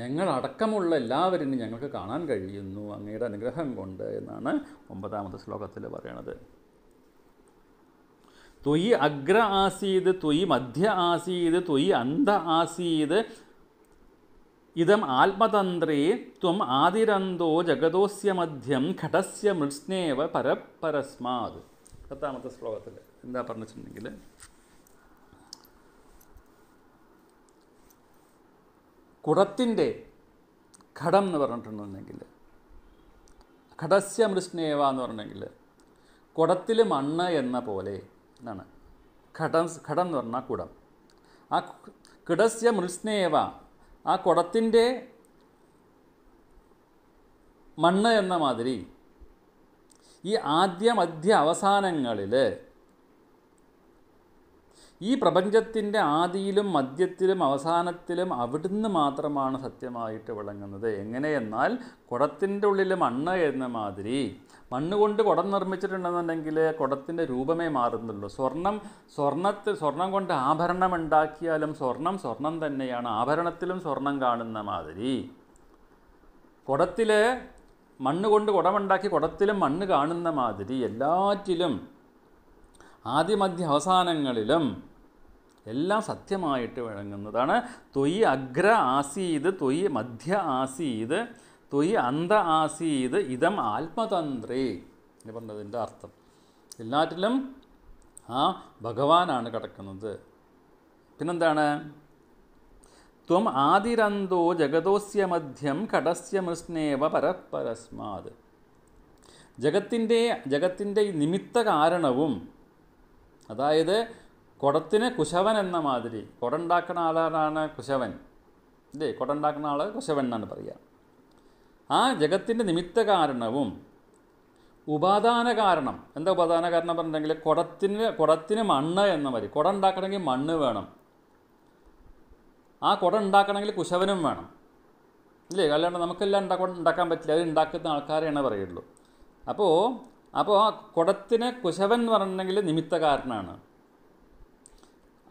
ഞങ്ങളടക്കമുള്ള എല്ലാവരും ഞങ്ങൾക്ക് കാണാൻ കഴിയുന്നു അങ്ങയുടെ അനുഗ്രഹം കൊണ്ട് എന്നാണ് ഒമ്പതാമത്തെ ശ്ലോകത്തിൽ പറയണത് ത്വയി അഗ്ര ആസീത് ത്വയി മധ്യ ആസീത് ത്വയി അന്ധ ആസീത് ഇതം ആത്മതന്ത്രേ ത്വം ആതിരന്തോ ജഗതോസ്യ മധ്യം ഘടസ്യ മൃത്സ്നേവ പരപരസ്മാത് പത്താമത്തെ ശ്ലോകത്തിൽ എന്താ പറഞ്ഞിട്ടുണ്ടെങ്കിൽ കുടത്തിൻ്റെ ഘടം എന്ന് പറഞ്ഞിട്ടുണ്ടെങ്കിൽ ഘടസ്യ മൃഷ്ണേവ എന്ന് പറഞ്ഞെങ്കിൽ കുടത്തിൽ മണ്ണ് എന്ന പോലെ എന്നാണ് ഘടം ഘടം എന്ന് പറഞ്ഞാൽ കുടം ആ കിടസ്യ മൃത്സ്നേവ ആ കുടത്തിൻ്റെ മണ്ണ് എന്ന മാതിരി ഈ ആദ്യ മധ്യ അവസാനങ്ങളിൽ ഈ പ്രപഞ്ചത്തിൻ്റെ ആദിയിലും മധ്യത്തിലും അവസാനത്തിലും അവിടുന്ന് മാത്രമാണ് സത്യമായിട്ട് വിളങ്ങുന്നത് എങ്ങനെയെന്നാൽ കുടത്തിൻ്റെ ഉള്ളിൽ മണ്ണ് എന്ന മാതിരി മണ്ണ് കൊണ്ട് കുടം നിർമ്മിച്ചിട്ടുണ്ടെന്നുണ്ടെങ്കിൽ കുടത്തിൻ്റെ രൂപമേ മാറുന്നുള്ളൂ സ്വർണം സ്വർണത്തിൽ സ്വർണം കൊണ്ട് ആഭരണം ഉണ്ടാക്കിയാലും സ്വർണം സ്വർണം തന്നെയാണ് ആഭരണത്തിലും സ്വർണം കാണുന്ന മാതിരി കുടത്തിലെ മണ്ണ് കൊണ്ട് കുടമുണ്ടാക്കി കുടത്തിലും മണ്ണ് കാണുന്ന മാതിരി എല്ലാറ്റിലും ആദ്യമധ്യ അവസാനങ്ങളിലും എല്ലാം സത്യമായിട്ട് വിളങ്ങുന്നതാണ് തൊയ് അഗ്ര ആസീത് തൊയ് മധ്യ ആസീത് തുയി അന്ത ആസീത് ഇതം ആത്മതന്ത്രി എന്ന് പറഞ്ഞതിൻ്റെ അർത്ഥം എല്ലാറ്റിലും ആ ഭഗവാനാണ് കിടക്കുന്നത് പിന്നെന്താണ് ത്വം ആതിരന്തോ ജഗതോസ്യ മധ്യം കടസ്യ മൃസ്നേവ പരപരസ്മാത് ജഗത്തിൻ്റെ ജഗത്തിൻ്റെ നിമിത്ത കാരണവും അതായത് കുടത്തിന് കുശവൻ എന്ന മാതിരി കുടുണ്ടാക്കുന്ന ആളാണ് കുശവൻ അല്ലേ കുടുണ്ടാക്കുന്ന ആൾ കുശവൻ എന്നാണ് പറയുക ആ ജഗത്തിൻ്റെ നിമിത്ത കാരണവും ഉപാദാന കാരണം എന്താ ഉപാദാന കാരണം പറഞ്ഞിട്ടുണ്ടെങ്കിൽ കുടത്തിന് കുടത്തിന് മണ്ണ് എന്ന മതി കുട ഉണ്ടാക്കണമെങ്കിൽ മണ്ണ് വേണം ആ കുട ഉണ്ടാക്കണമെങ്കിൽ കുശവനും വേണം ഇല്ലേ അല്ലാണ്ട് നമുക്കെല്ലാം ഉണ്ടാ ഉണ്ടാക്കാൻ പറ്റില്ല അത് ഉണ്ടാക്കുന്ന ആൾക്കാരെയാണ് പറയുള്ളൂ അപ്പോൾ അപ്പോൾ ആ കുടത്തിന് കുശവൻ എന്ന് പറഞ്ഞിട്ടുണ്ടെങ്കിൽ നിമിത്ത കാരണമാണ്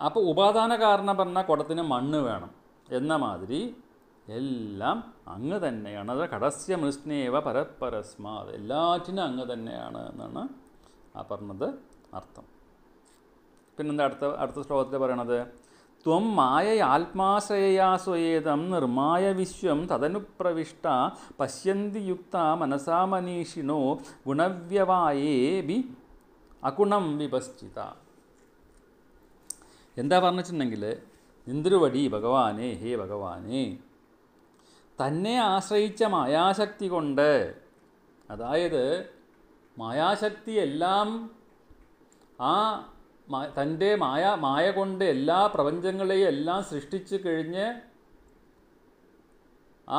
അപ്പോൾ ഉപാദാന കാരണം പറഞ്ഞാൽ കുടത്തിന് മണ്ണ് വേണം എന്ന മാതിരി എല്ലാം അങ്ങ് തന്നെയാണ് അത് കടസ്യമനുസ്നേവ പരപരസ്മാത് എല്ലാറ്റിനും അങ്ങ് തന്നെയാണ് എന്നാണ് ആ പറഞ്ഞത് അർത്ഥം പിന്നെന്താ അടുത്ത അടുത്ത ശ്ലോകത്തിൽ പറയണത് ത്വം മായ ആത്മാശ്രയയാ സ്വയേതം നിർമായ വിശ്വം തദനുപ്രവിഷ്ട പശ്യന്തി യുക്ത മനസാ മനീഷിണോ ഗുണവ്യവായേ ബി അഗുണം വിഭസ്ചിത എന്താ പറഞ്ഞിട്ടുണ്ടെങ്കിൽ നിന്ദ്രുവടി ഭഗവാനെ ഹേ ഭഗവാനെ തന്നെ ആശ്രയിച്ച മായാശക്തി കൊണ്ട് അതായത് മായാശക്തി എല്ലാം ആ തൻ്റെ മായ മായ കൊണ്ട് എല്ലാ പ്രപഞ്ചങ്ങളെയും എല്ലാം സൃഷ്ടിച്ചു കഴിഞ്ഞ്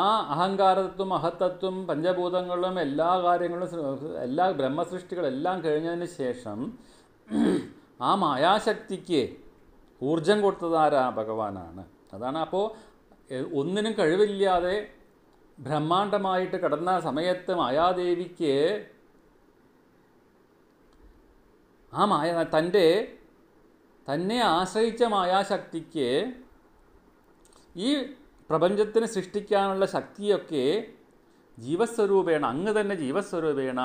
ആ അഹങ്കാരത്വം മഹത്തത്വം പഞ്ചഭൂതങ്ങളും എല്ലാ കാര്യങ്ങളും എല്ലാ ബ്രഹ്മസൃഷ്ടികളെല്ലാം കഴിഞ്ഞതിന് ശേഷം ആ മായാശക്തിക്ക് ഊർജം കൊടുത്തതാരാ ഭഗവാനാണ് അതാണ് അപ്പോൾ ഒന്നിനും കഴിവില്ലാതെ ബ്രഹ്മാണ്ടമായിട്ട് കിടന്ന സമയത്ത് മായാദേവിക്ക് ആ മായ തൻ്റെ തന്നെ ആശ്രയിച്ച മായാശക്തിക്ക് ഈ പ്രപഞ്ചത്തിന് സൃഷ്ടിക്കാനുള്ള ശക്തിയൊക്കെ ജീവസ്വരൂപേണ അങ്ങ് തന്നെ ജീവസ്വരൂപേണ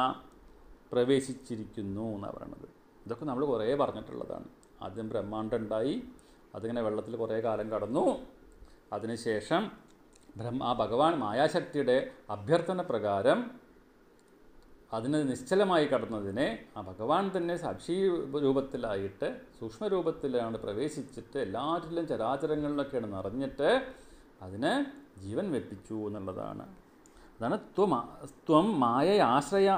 പ്രവേശിച്ചിരിക്കുന്നു എന്നാണ് പറയണത് ഇതൊക്കെ നമ്മൾ കുറേ പറഞ്ഞിട്ടുള്ളതാണ് ആദ്യം ബ്രഹ്മാണ്ടുണ്ടായി അതിങ്ങനെ വെള്ളത്തിൽ കുറേ കാലം കടന്നു അതിനുശേഷം ബ്രഹ്മ ഭഗവാൻ മായാശക്തിയുടെ അഭ്യർത്ഥന പ്രകാരം അതിന് നിശ്ചലമായി കടന്നതിനെ ആ ഭഗവാൻ തന്നെ സാക്ഷി രൂപത്തിലായിട്ട് സൂക്ഷ്മരൂപത്തിലാണ് പ്രവേശിച്ചിട്ട് എല്ലാറ്റിലും ചരാചരങ്ങളിലൊക്കെയാണ് നിറഞ്ഞിട്ട് അതിന് ജീവൻ വെപ്പിച്ചു എന്നുള്ളതാണ് അതാണ് ത്വം ത്വം മായയാശ്രയ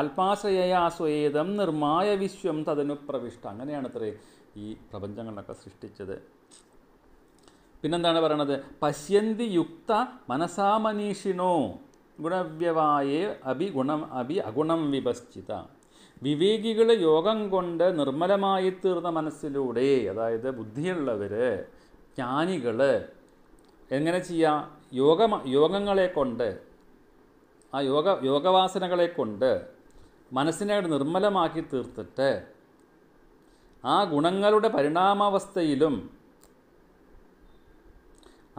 ആത്മാശ്രയയാ സ്വയേതം നിർമായ വിശ്വം തതനുപ്രവിഷ്ട അങ്ങനെയാണ് അത്രേ ഈ പ്രപഞ്ചങ്ങളൊക്കെ സൃഷ്ടിച്ചത് പിന്നെന്താണ് പറയണത് പശ്യന്തി യുക്ത മനസാമനീഷിണോ ഗുണവ്യവായേ അഭി ഗുണം അഭി അഗുണം വിഭജിത വിവേകികൾ യോഗം കൊണ്ട് നിർമ്മലമായി തീർന്ന മനസ്സിലൂടെ അതായത് ബുദ്ധിയുള്ളവർ ജ്ഞാനികൾ എങ്ങനെ ചെയ്യാം യോഗ യോഗങ്ങളെ കൊണ്ട് ആ യോഗ യോഗവാസനകളെ കൊണ്ട് മനസ്സിനെ നിർമ്മലമാക്കി തീർത്തിട്ട് ആ ഗുണങ്ങളുടെ പരിണാമാവസ്ഥയിലും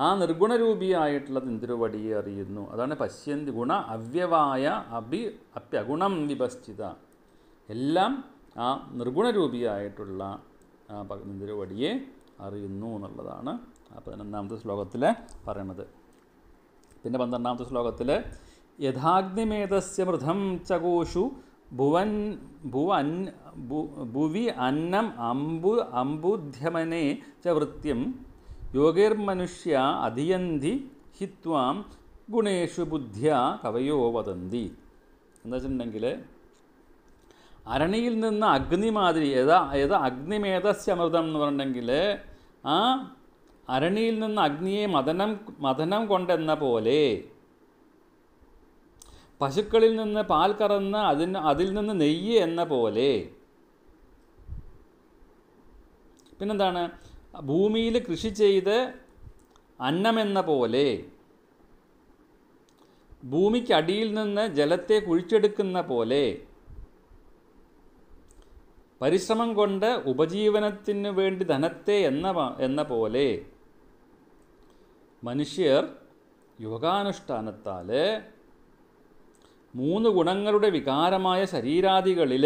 ആ നിർഗുണരൂപിയായിട്ടുള്ളത് നിന്തിരുവടിയെ അറിയുന്നു അതാണ് പശ്യന്തി ഗുണ അവ്യവായ അഭി അപ്യഗുണം വിഭസ്ഥിത എല്ലാം ആ നിർഗുണരൂപിയായിട്ടുള്ള ആ നിന്തിരുവടിയെ അറിയുന്നു എന്നുള്ളതാണ് ആ പതിനൊന്നാമത്തെ ശ്ലോകത്തിൽ പറയണത് പിന്നെ പന്ത്രണ്ടാമത്തെ ശ്ലോകത്തിൽ യഥാഗ്നിമേതസ്യ മൃതം ചകോഷു ഭുവൻ ഭുവൻ ഭുവി അന്നം അംബു അംബുധ്യമനെ ച വൃത്യം യോഗേർമനുഷ്യ അധിയന്തി ഹിത്വാം ഗുണേഷു ബുദ്ധ്യ കവയോ വതന്തി എന്ന് വെച്ചിട്ടുണ്ടെങ്കിൽ അരണിയിൽ നിന്ന് അഗ്നി മാതിരി ഏതാ ഏതാ അഗ്നിമേധസ്യമൃതം എന്ന് പറഞ്ഞിട്ടുണ്ടെങ്കിൽ ആ അരണിയിൽ നിന്ന് അഗ്നിയെ മദനം മദനം കൊണ്ടെന്ന പോലെ പശുക്കളിൽ നിന്ന് പാൽ കറന്ന് അതിന് അതിൽ നിന്ന് നെയ്യ് എന്ന പോലെ പിന്നെന്താണ് ഭൂമിയിൽ കൃഷി ചെയ്ത് അന്നമെന്ന പോലെ ഭൂമിക്കടിയിൽ നിന്ന് ജലത്തെ കുഴിച്ചെടുക്കുന്ന പോലെ പരിശ്രമം കൊണ്ട് ഉപജീവനത്തിന് വേണ്ടി ധനത്തെ എന്ന എന്ന പോലെ മനുഷ്യർ യോഗാനുഷ്ഠാനത്താൽ മൂന്ന് ഗുണങ്ങളുടെ വികാരമായ ശരീരാദികളിൽ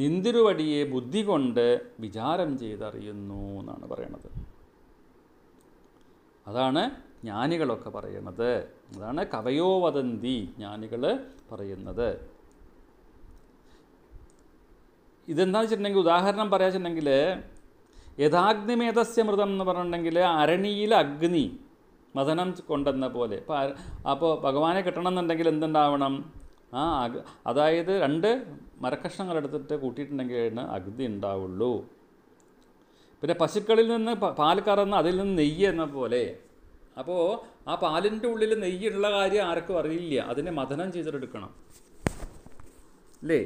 നിന്തിരുവടിയെ ബുദ്ധി കൊണ്ട് വിചാരം ചെയ്തറിയുന്നു എന്നാണ് പറയണത് അതാണ് ജ്ഞാനികളൊക്കെ പറയണത് അതാണ് കവയോവദന്തി ജ്ഞാനികൾ പറയുന്നത് ഇതെന്താണെന്ന് വെച്ചിട്ടുണ്ടെങ്കിൽ ഉദാഹരണം പറയാ വെച്ചിട്ടുണ്ടെങ്കിൽ യഥാഗ്നിമേധസ്യ മൃതം എന്ന് പറഞ്ഞിട്ടുണ്ടെങ്കിൽ അരണിയിൽ അഗ്നി മഥനം കൊണ്ടെന്ന പോലെ അപ്പോൾ അപ്പോൾ ഭഗവാനെ കിട്ടണം എന്നുണ്ടെങ്കിൽ എന്തുണ്ടാവണം ആ അതായത് രണ്ട് മരക്കഷ്ണങ്ങൾ എടുത്തിട്ട് കൂട്ടിയിട്ടുണ്ടെങ്കിലാണ് അഗ്നി ഉണ്ടാവുള്ളൂ പിന്നെ പശുക്കളിൽ നിന്ന് പാൽ കറന്ന് അതിൽ നിന്ന് നെയ്യ് എന്ന പോലെ അപ്പോൾ ആ പാലിൻ്റെ ഉള്ളിൽ നെയ്യുള്ള കാര്യം ആർക്കും അറിയില്ല അതിനെ മഥനം ചെയ്തിട്ടെടുക്കണം അല്ലേ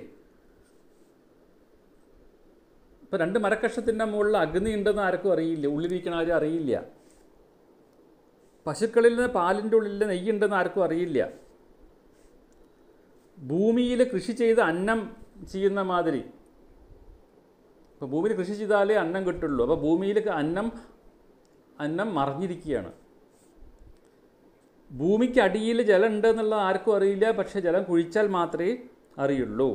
ഇപ്പം രണ്ട് മരക്കഷ്ണത്തിൻ്റെ മുകളിൽ അഗ്നി ഉണ്ടെന്ന് ആർക്കും അറിയില്ല ഉള്ളിലിരിക്കണ ആരും അറിയില്ല പശുക്കളിൽ നിന്ന് പാലിൻ്റെ ഉള്ളിൽ നെയ്യുണ്ടെന്ന് ആർക്കും അറിയില്ല ഭൂമിയിൽ കൃഷി ചെയ്ത അന്നം ചെയ്യുന്ന മാതിരി ഇപ്പോൾ ഭൂമിയിൽ കൃഷി ചെയ്താലേ അന്നം കിട്ടുള്ളൂ അപ്പോൾ ഭൂമിയിൽ അന്നം അന്നം മറിഞ്ഞിരിക്കുകയാണ് ഭൂമിക്ക് അടിയിൽ ജലം ഉണ്ട് എന്നുള്ളത് ആർക്കും അറിയില്ല പക്ഷേ ജലം കുഴിച്ചാൽ മാത്രമേ അറിയുള്ളൂ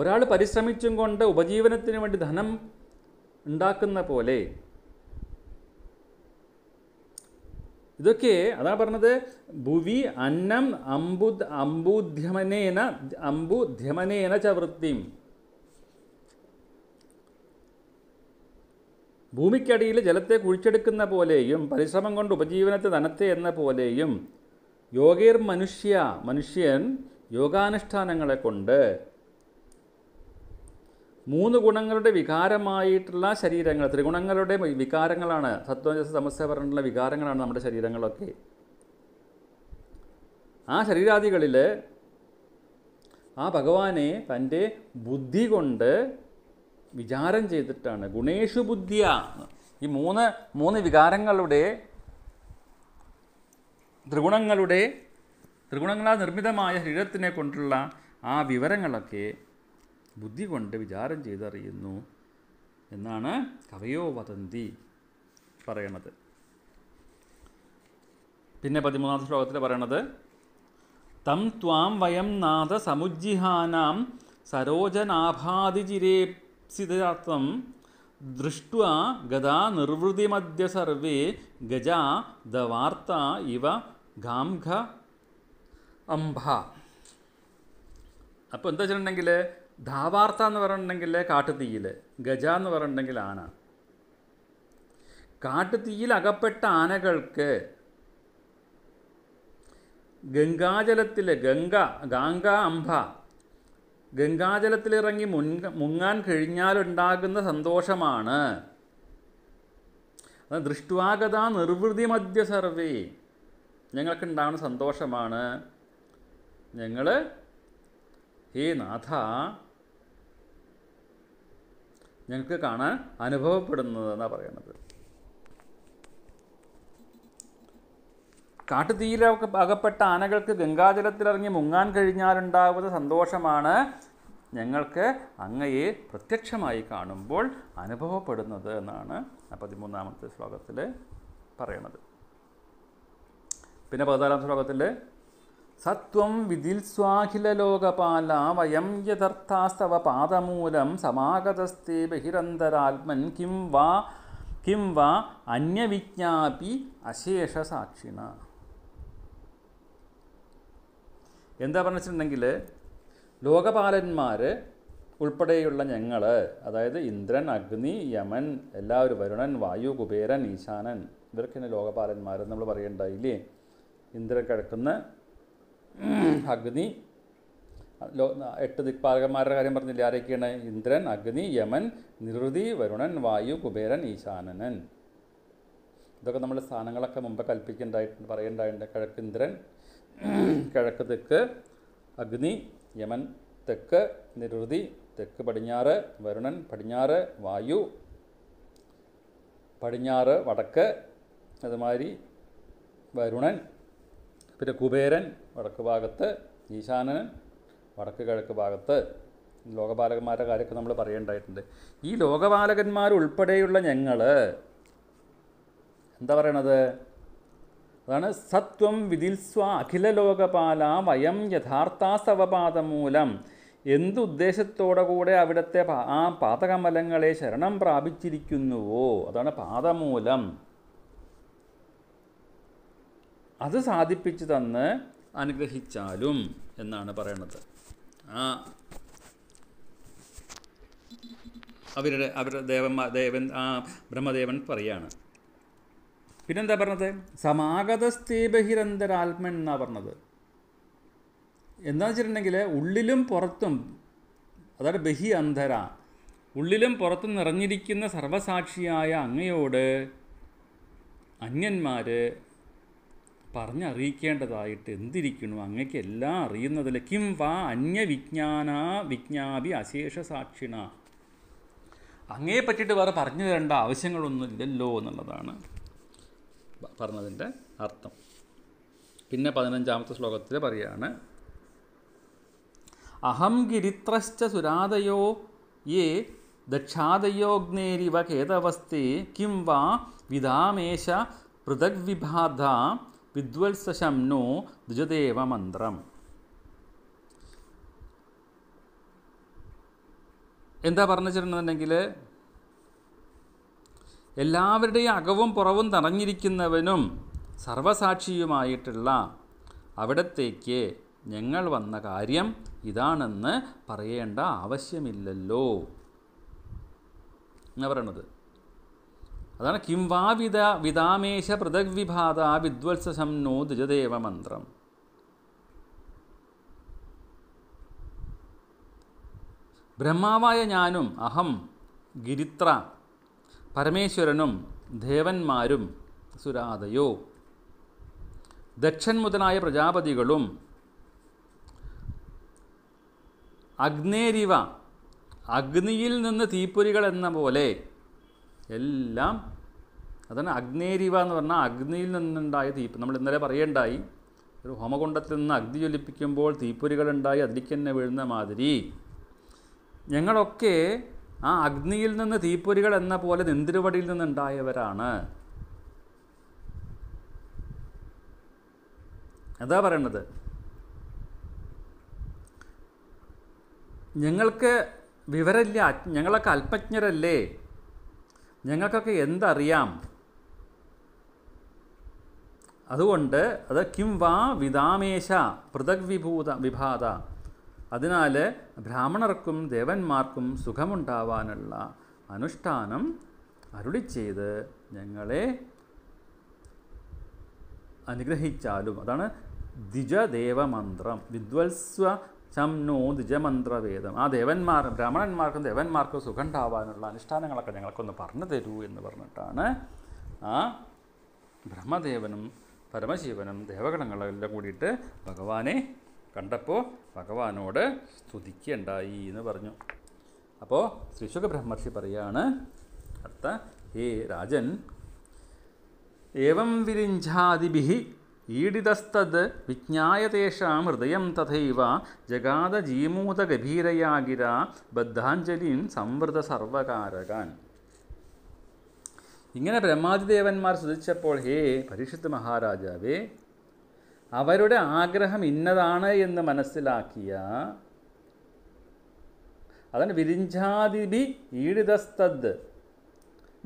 ഒരാൾ പരിശ്രമിച്ചും കൊണ്ട് ഉപജീവനത്തിന് വേണ്ടി ധനം ഉണ്ടാക്കുന്ന പോലെ ഇതൊക്കെ അതാ പറഞ്ഞത് ഭുവി അന്നം അമ്പു അമ്പുധ്യമനേന അമ്പുധ്യമനേന ച ഭൂമിക്കടിയിൽ ജലത്തെ കുഴിച്ചെടുക്കുന്ന പോലെയും പരിശ്രമം കൊണ്ട് ഉപജീവനത്തെ ധനത്തെ എന്ന പോലെയും യോഗേർ മനുഷ്യ മനുഷ്യൻ യോഗാനുഷ്ഠാനങ്ങളെ കൊണ്ട് മൂന്ന് ഗുണങ്ങളുടെ വികാരമായിട്ടുള്ള ശരീരങ്ങൾ ത്രിഗുണങ്ങളുടെ വികാരങ്ങളാണ് സത്വജസ തമസ്സ പറഞ്ഞിട്ടുള്ള വികാരങ്ങളാണ് നമ്മുടെ ശരീരങ്ങളൊക്കെ ആ ശരീരാദികളിൽ ആ ഭഗവാനെ തൻ്റെ ബുദ്ധി കൊണ്ട് വിചാരം ചെയ്തിട്ടാണ് ഗുണേഷു ബുദ്ധിയ ഈ മൂന്ന് മൂന്ന് വികാരങ്ങളുടെ ത്രിഗുണങ്ങളുടെ ത്രിഗുണങ്ങളാൽ നിർമ്മിതമായ ശരീരത്തിനെ കൊണ്ടുള്ള ആ വിവരങ്ങളൊക്കെ ബുദ്ധി കൊണ്ട് വിചാരം ചെയ്തറിയുന്നു എന്നാണ് കവയോ വദന്തി പറയണത് പിന്നെ പതിമൂന്നാം ശ്ലോകത്തിൽ പറയണത് തം ത്വാം വയം നാഥ സമുജ്ജിഹാനാം സരോജനാഭാതിചിരേപ്സിതാർത്ഥം ദൃഷ്ട ഗതാ നിർവൃതിമധ്യ സർവേ ഗജ ദവാർത്ത ഇവ ഗാംഘ അംഭ അപ്പോൾ എന്താ വെച്ചിട്ടുണ്ടെങ്കിൽ ധാവാർത്ത എന്ന് പറഞ്ഞിട്ടുണ്ടെങ്കിൽ കാട്ടുതീയിൽ ഗജ എന്ന് പറഞ്ഞിട്ടുണ്ടെങ്കിൽ ആന കാട്ടുതീയിൽ അകപ്പെട്ട ആനകൾക്ക് ഗംഗാജലത്തിലെ ഗംഗ ഗാംഗ അംബ ഗംഗാജലത്തിലിറങ്ങി മുൻ മുങ്ങാൻ കഴിഞ്ഞാലുണ്ടാകുന്ന സന്തോഷമാണ് ദൃഷ്ടുവാഗത നിർവൃതി മധ്യ സർവേ ഞങ്ങൾക്കുണ്ടാവുന്ന സന്തോഷമാണ് ഞങ്ങൾ ഹേ നാഥ ഞങ്ങൾക്ക് കാണാൻ എന്നാണ് പറയുന്നത് കാട്ടുതീയിലൊക്കെ അകപ്പെട്ട ആനകൾക്ക് ഗംഗാജലത്തിലിറങ്ങി മുങ്ങാൻ കഴിഞ്ഞാലുണ്ടാവുന്ന സന്തോഷമാണ് ഞങ്ങൾക്ക് അങ്ങയെ പ്രത്യക്ഷമായി കാണുമ്പോൾ അനുഭവപ്പെടുന്നത് എന്നാണ് പതിമൂന്നാമത്തെ ശ്ലോകത്തിൽ പറയണത് പിന്നെ പതിനാലാം ശ്ലോകത്തിൽ സത്വം വിദിൽസ്വാഖിലോകപാല വയം യഥർത്ഥാസ്തവ പാദമൂലം സമാഗതസ്ഥേ ബഹിരന്തരാത്മൻ കിം വാ കിം വാ അന്യവിജ്ഞാപി സാക്ഷിണ എന്താ പറഞ്ഞിട്ടുണ്ടെങ്കിൽ ലോകപാലന്മാർ ഉൾപ്പെടെയുള്ള ഞങ്ങൾ അതായത് ഇന്ദ്രൻ അഗ്നി യമൻ എല്ലാവരും വരുണൻ വായു കുബേരൻ ഈശാനൻ ഇവരൊക്കെയാണ് ലോകപാലന്മാർ നമ്മൾ പറയേണ്ടായില്ലേ ഇന്ദ്രൻ കിടക്കുന്ന അഗ്നി എട്ട് ദിക്പാലകന്മാരുടെ കാര്യം പറഞ്ഞില്ലേ ആരൊക്കെയാണ് ഇന്ദ്രൻ അഗ്നി യമൻ നിവൃതി വരുണൻ വായു കുബേരൻ ഈശാനനൻ ഇതൊക്കെ നമ്മൾ സ്ഥാനങ്ങളൊക്കെ മുമ്പ് കൽപ്പിക്കേണ്ടതായിട്ട് പറയേണ്ടതായിട്ടുണ്ട് കിഴക്ക് ഇന്ദ്രൻ കിഴക്ക് തെക്ക് അഗ്നി യമൻ തെക്ക് നിരുതി തെക്ക് പടിഞ്ഞാറ് വരുണൻ പടിഞ്ഞാറ് വായു പടിഞ്ഞാറ് വടക്ക് അതുമാതിരി വരുണൻ പിന്നെ കുബേരൻ വടക്ക് ഭാഗത്ത് ഈശാനൻ വടക്ക് കിഴക്ക് ഭാഗത്ത് ലോകപാലകന്മാരുടെ കാര്യമൊക്കെ നമ്മൾ പറയേണ്ടതായിട്ടുണ്ട് ഈ ലോകപാലകന്മാരുൾപ്പെടെയുള്ള ഞങ്ങൾ എന്താ പറയണത് അതാണ് സത്വം വിധിൽസ്വ അഖില ലോകപാല വയം യഥാർത്ഥാസവപാദമൂലം ഉദ്ദേശത്തോടെ കൂടെ അവിടുത്തെ ആ പാതകമലങ്ങളെ ശരണം പ്രാപിച്ചിരിക്കുന്നുവോ അതാണ് പാദമൂലം അത് സാധിപ്പിച്ചു തന്ന് അനുഗ്രഹിച്ചാലും എന്നാണ് പറയണത് ആ അവരുടെ അവരുടെ ദേവന്മാ ദേവൻ ആ ബ്രഹ്മദേവൻ പറയാണ് പിന്നെന്താ പറഞ്ഞത് സമാഗതസ്ഥീ ബഹിരന്തരാത്മൻ എന്നാണ് പറഞ്ഞത് എന്താ വെച്ചിട്ടുണ്ടെങ്കിൽ ഉള്ളിലും പുറത്തും അതായത് ബഹി അന്ധര ഉള്ളിലും പുറത്തും നിറഞ്ഞിരിക്കുന്ന സർവസാക്ഷിയായ അങ്ങയോട് അന്യന്മാർ പറഞ്ഞറിയിക്കേണ്ടതായിട്ട് എന്തിരിക്കുന്നു അങ്ങക്ക് എല്ലാം അറിയുന്നതിൽ കിം വാ അന്യവിജ്ഞാന വിജ്ഞാപി അശേഷ സാക്ഷിണ അങ്ങയെ പറ്റിയിട്ട് വേറെ പറഞ്ഞു തരേണ്ട ആവശ്യങ്ങളൊന്നും ഇല്ലല്ലോ എന്നുള്ളതാണ് പറഞ്ഞതിൻ്റെ അർത്ഥം പിന്നെ പതിനഞ്ചാമത്തെ ശ്ലോകത്തിൽ പറയാണ് അഹം ഗിരിത്രശ്ച സുരാതയോ യേ ദക്ഷാദയോഗ്നേരിവ കേതവസ്ഥേ കിം വാ വിധാമേശ പൃഥക് വിഭാധ വിദ്വത്സശംനു ദ്വിജദേവ മന്ത്രം എന്താ പറഞ്ഞു എല്ലാവരുടെയും അകവും പുറവും നിറഞ്ഞിരിക്കുന്നവനും സർവസാക്ഷിയുമായിട്ടുള്ള അവിടത്തേക്ക് ഞങ്ങൾ വന്ന കാര്യം ഇതാണെന്ന് പറയേണ്ട ആവശ്യമില്ലല്ലോ എന്നാ പറയണത് അതാണ് കിം വാ വിത വിതാമേശ പൃഥക് വിദ്വത്സംനോ ദ്വിജദേവ മന്ത്രം ബ്രഹ്മാവായ ഞാനും അഹം ഗിരിത്ര പരമേശ്വരനും ദേവന്മാരും സുരാതയോ ദക്ഷൻ മുതലായ പ്രജാപതികളും അഗ്നേരിവ അഗ്നിയിൽ നിന്ന് തീപ്പൊരികൾ എന്ന പോലെ എല്ലാം അതാണ് അഗ്നേരിവ എന്ന് പറഞ്ഞാൽ അഗ്നിയിൽ നിന്നുണ്ടായ തീപ്പ് നമ്മൾ ഇന്നലെ പറയേണ്ടായി ഒരു ഹോമകുണ്ടത്തിൽ നിന്ന് അഗ്നി ജ്വലിപ്പിക്കുമ്പോൾ തീപ്പൊരികളുണ്ടായി അതിലേക്ക് തന്നെ വീഴുന്ന മാതിരി ഞങ്ങളൊക്കെ ആ അഗ്നിയിൽ നിന്ന് തീപ്പൊരികൾ എന്ന പോലെ നിന്തിരുവടിയിൽ നിന്നുണ്ടായവരാണ് അതാ പറയണത് ഞങ്ങൾക്ക് വിവരമില്ല ഞങ്ങളൊക്കെ അല്പജ്ഞരല്ലേ ഞങ്ങൾക്കൊക്കെ എന്തറിയാം അതുകൊണ്ട് അത് കിം വാ വിദാമേശ പൃഥക് വിഭൂത വിഭാത അതിനാൽ ബ്രാഹ്മണർക്കും ദേവന്മാർക്കും സുഖമുണ്ടാവാനുള്ള അനുഷ്ഠാനം അരുളി ചെയ്ത് ഞങ്ങളെ അനുഗ്രഹിച്ചാലും അതാണ് ദ്വിജദേവമന്ത്രം വിദ്വത്സ്വ ചംനോ ദ്വിജമന്ത്രവേദം ആ ദേവന്മാർ ബ്രാഹ്മണന്മാർക്കും ദേവന്മാർക്കും സുഖം ഉണ്ടാവാനുള്ള അനുഷ്ഠാനങ്ങളൊക്കെ ഞങ്ങൾക്കൊന്ന് പറഞ്ഞു തരൂ എന്ന് പറഞ്ഞിട്ടാണ് ആ ബ്രഹ്മദേവനും പരമശിവനും ദേവഗണങ്ങളെല്ലാം കൂടിയിട്ട് ഭഗവാനെ കണ്ടപ്പോൾ ഭഗവാനോട് സ്തുതിക്കേണ്ടായി എന്ന് പറഞ്ഞു അപ്പോൾ ശ്രീശുഖ ബ്രഹ്മർഷി പറയാണ് അടുത്ത ഹേ രാജൻ ഏവം വിരിഞ്ചാതിഭി ഈഡിതസ്തത് വിജ്ഞായതേഷാം ഹൃദയം തഥൈവ ജഗാദ ജീമൂത ബദ്ധാഞ്ജലിൻ സംവൃത സർവകാരകാൻ ഇങ്ങനെ ബ്രഹ്മാതിദേവന്മാർ ശ്രദ്ധിച്ചപ്പോൾ ഹേ പരീക്ഷിത് മഹാരാജാവേ അവരുടെ ആഗ്രഹം ഇന്നതാണ് എന്ന് മനസ്സിലാക്കിയ അതാണ് വിരിഞ്ചാതിബി ഈഡിതസ്തദ്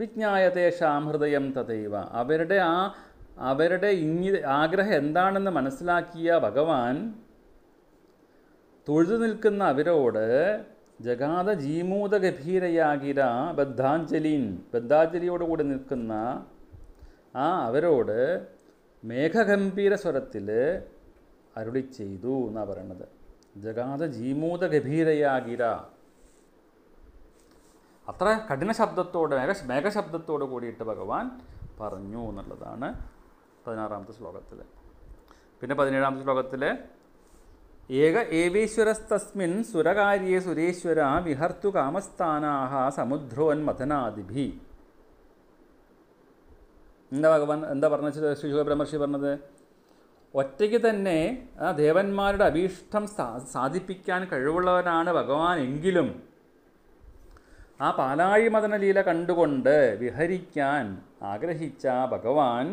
വിജ്ഞായതേഷാം ഹൃദയം തഥൈവ അവരുടെ ആ അവരുടെ ഇങ്ങി ആഗ്രഹം എന്താണെന്ന് മനസ്സിലാക്കിയ ഭഗവാൻ തൊഴുതു നിൽക്കുന്ന അവരോട് ജഗാത ജീമൂത ഗഭീരയാകിര ബദ്ധാഞ്ജലീൻ ബദ്ധാഞ്ജലിയോടുകൂടി നിൽക്കുന്ന ആ അവരോട് മേഘഗംഭീര സ്വരത്തിൽ അരുളി ചെയ്തു എന്നാണ് പറയുന്നത് ജഗാത ജീമൂത ഗഭീരയാകിര അത്ര കഠിന ശബ്ദത്തോട് മേഘ മേഘശബ്ദത്തോട് കൂടിയിട്ട് ഭഗവാൻ പറഞ്ഞു എന്നുള്ളതാണ് പതിനാറാമത്തെ ശ്ലോകത്തിൽ പിന്നെ പതിനേഴാമത്തെ ശ്ലോകത്തിൽ ഏക ഏവേശ്വരസ്തസ്മിൻ സുരകാര്യേ സുരേശ്വര വിഹർത്തു കാമസ്ഥാനാഹ മഥനാദിഭി എന്താ ഭഗവാൻ എന്താ പറഞ്ഞത് ശിശുഖ ബ്രഹ്മർഷി പറഞ്ഞത് ഒറ്റയ്ക്ക് തന്നെ ആ ദേവന്മാരുടെ അഭീഷ്ടം സാധിപ്പിക്കാൻ കഴിവുള്ളവരാണ് ഭഗവാൻ എങ്കിലും ആ പാലാഴി മദനലീല കണ്ടുകൊണ്ട് വിഹരിക്കാൻ ആഗ്രഹിച്ച ഭഗവാൻ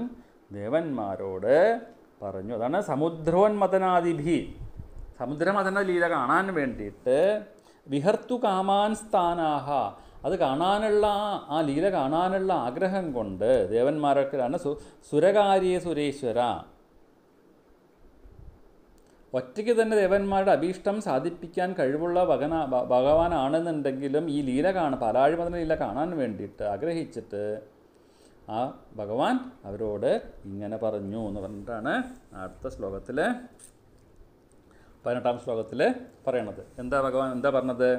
ദേവന്മാരോട് പറഞ്ഞു അതാണ് സമുദ്രോന്മദനാദിഭി സമുദ്രമഥന ലീല കാണാൻ വേണ്ടിയിട്ട് വിഹർത്തു കാമാൻ സ്ഥാനാഹ അത് കാണാനുള്ള ആ ലീല കാണാനുള്ള ആഗ്രഹം കൊണ്ട് ദേവന്മാരൊക്കെയാണ് സു സുരകാരിയ സുരേശ്വര ഒറ്റയ്ക്ക് തന്നെ ദേവന്മാരുടെ അഭീഷ്ടം സാധിപ്പിക്കാൻ കഴിവുള്ള ഭഗന ഭഗവാനാണെന്നുണ്ടെങ്കിലും ഈ ലീല കാണാൻ പാലാഴിമതന ലീല കാണാൻ വേണ്ടിയിട്ട് ആഗ്രഹിച്ചിട്ട് ആ ഭഗവാൻ അവരോട് ഇങ്ങനെ പറഞ്ഞു എന്ന് പറഞ്ഞിട്ടാണ് അടുത്ത ശ്ലോകത്തിൽ പതിനെട്ടാം ശ്ലോകത്തിൽ പറയണത് എന്താ ഭഗവാൻ എന്താ പറഞ്ഞത്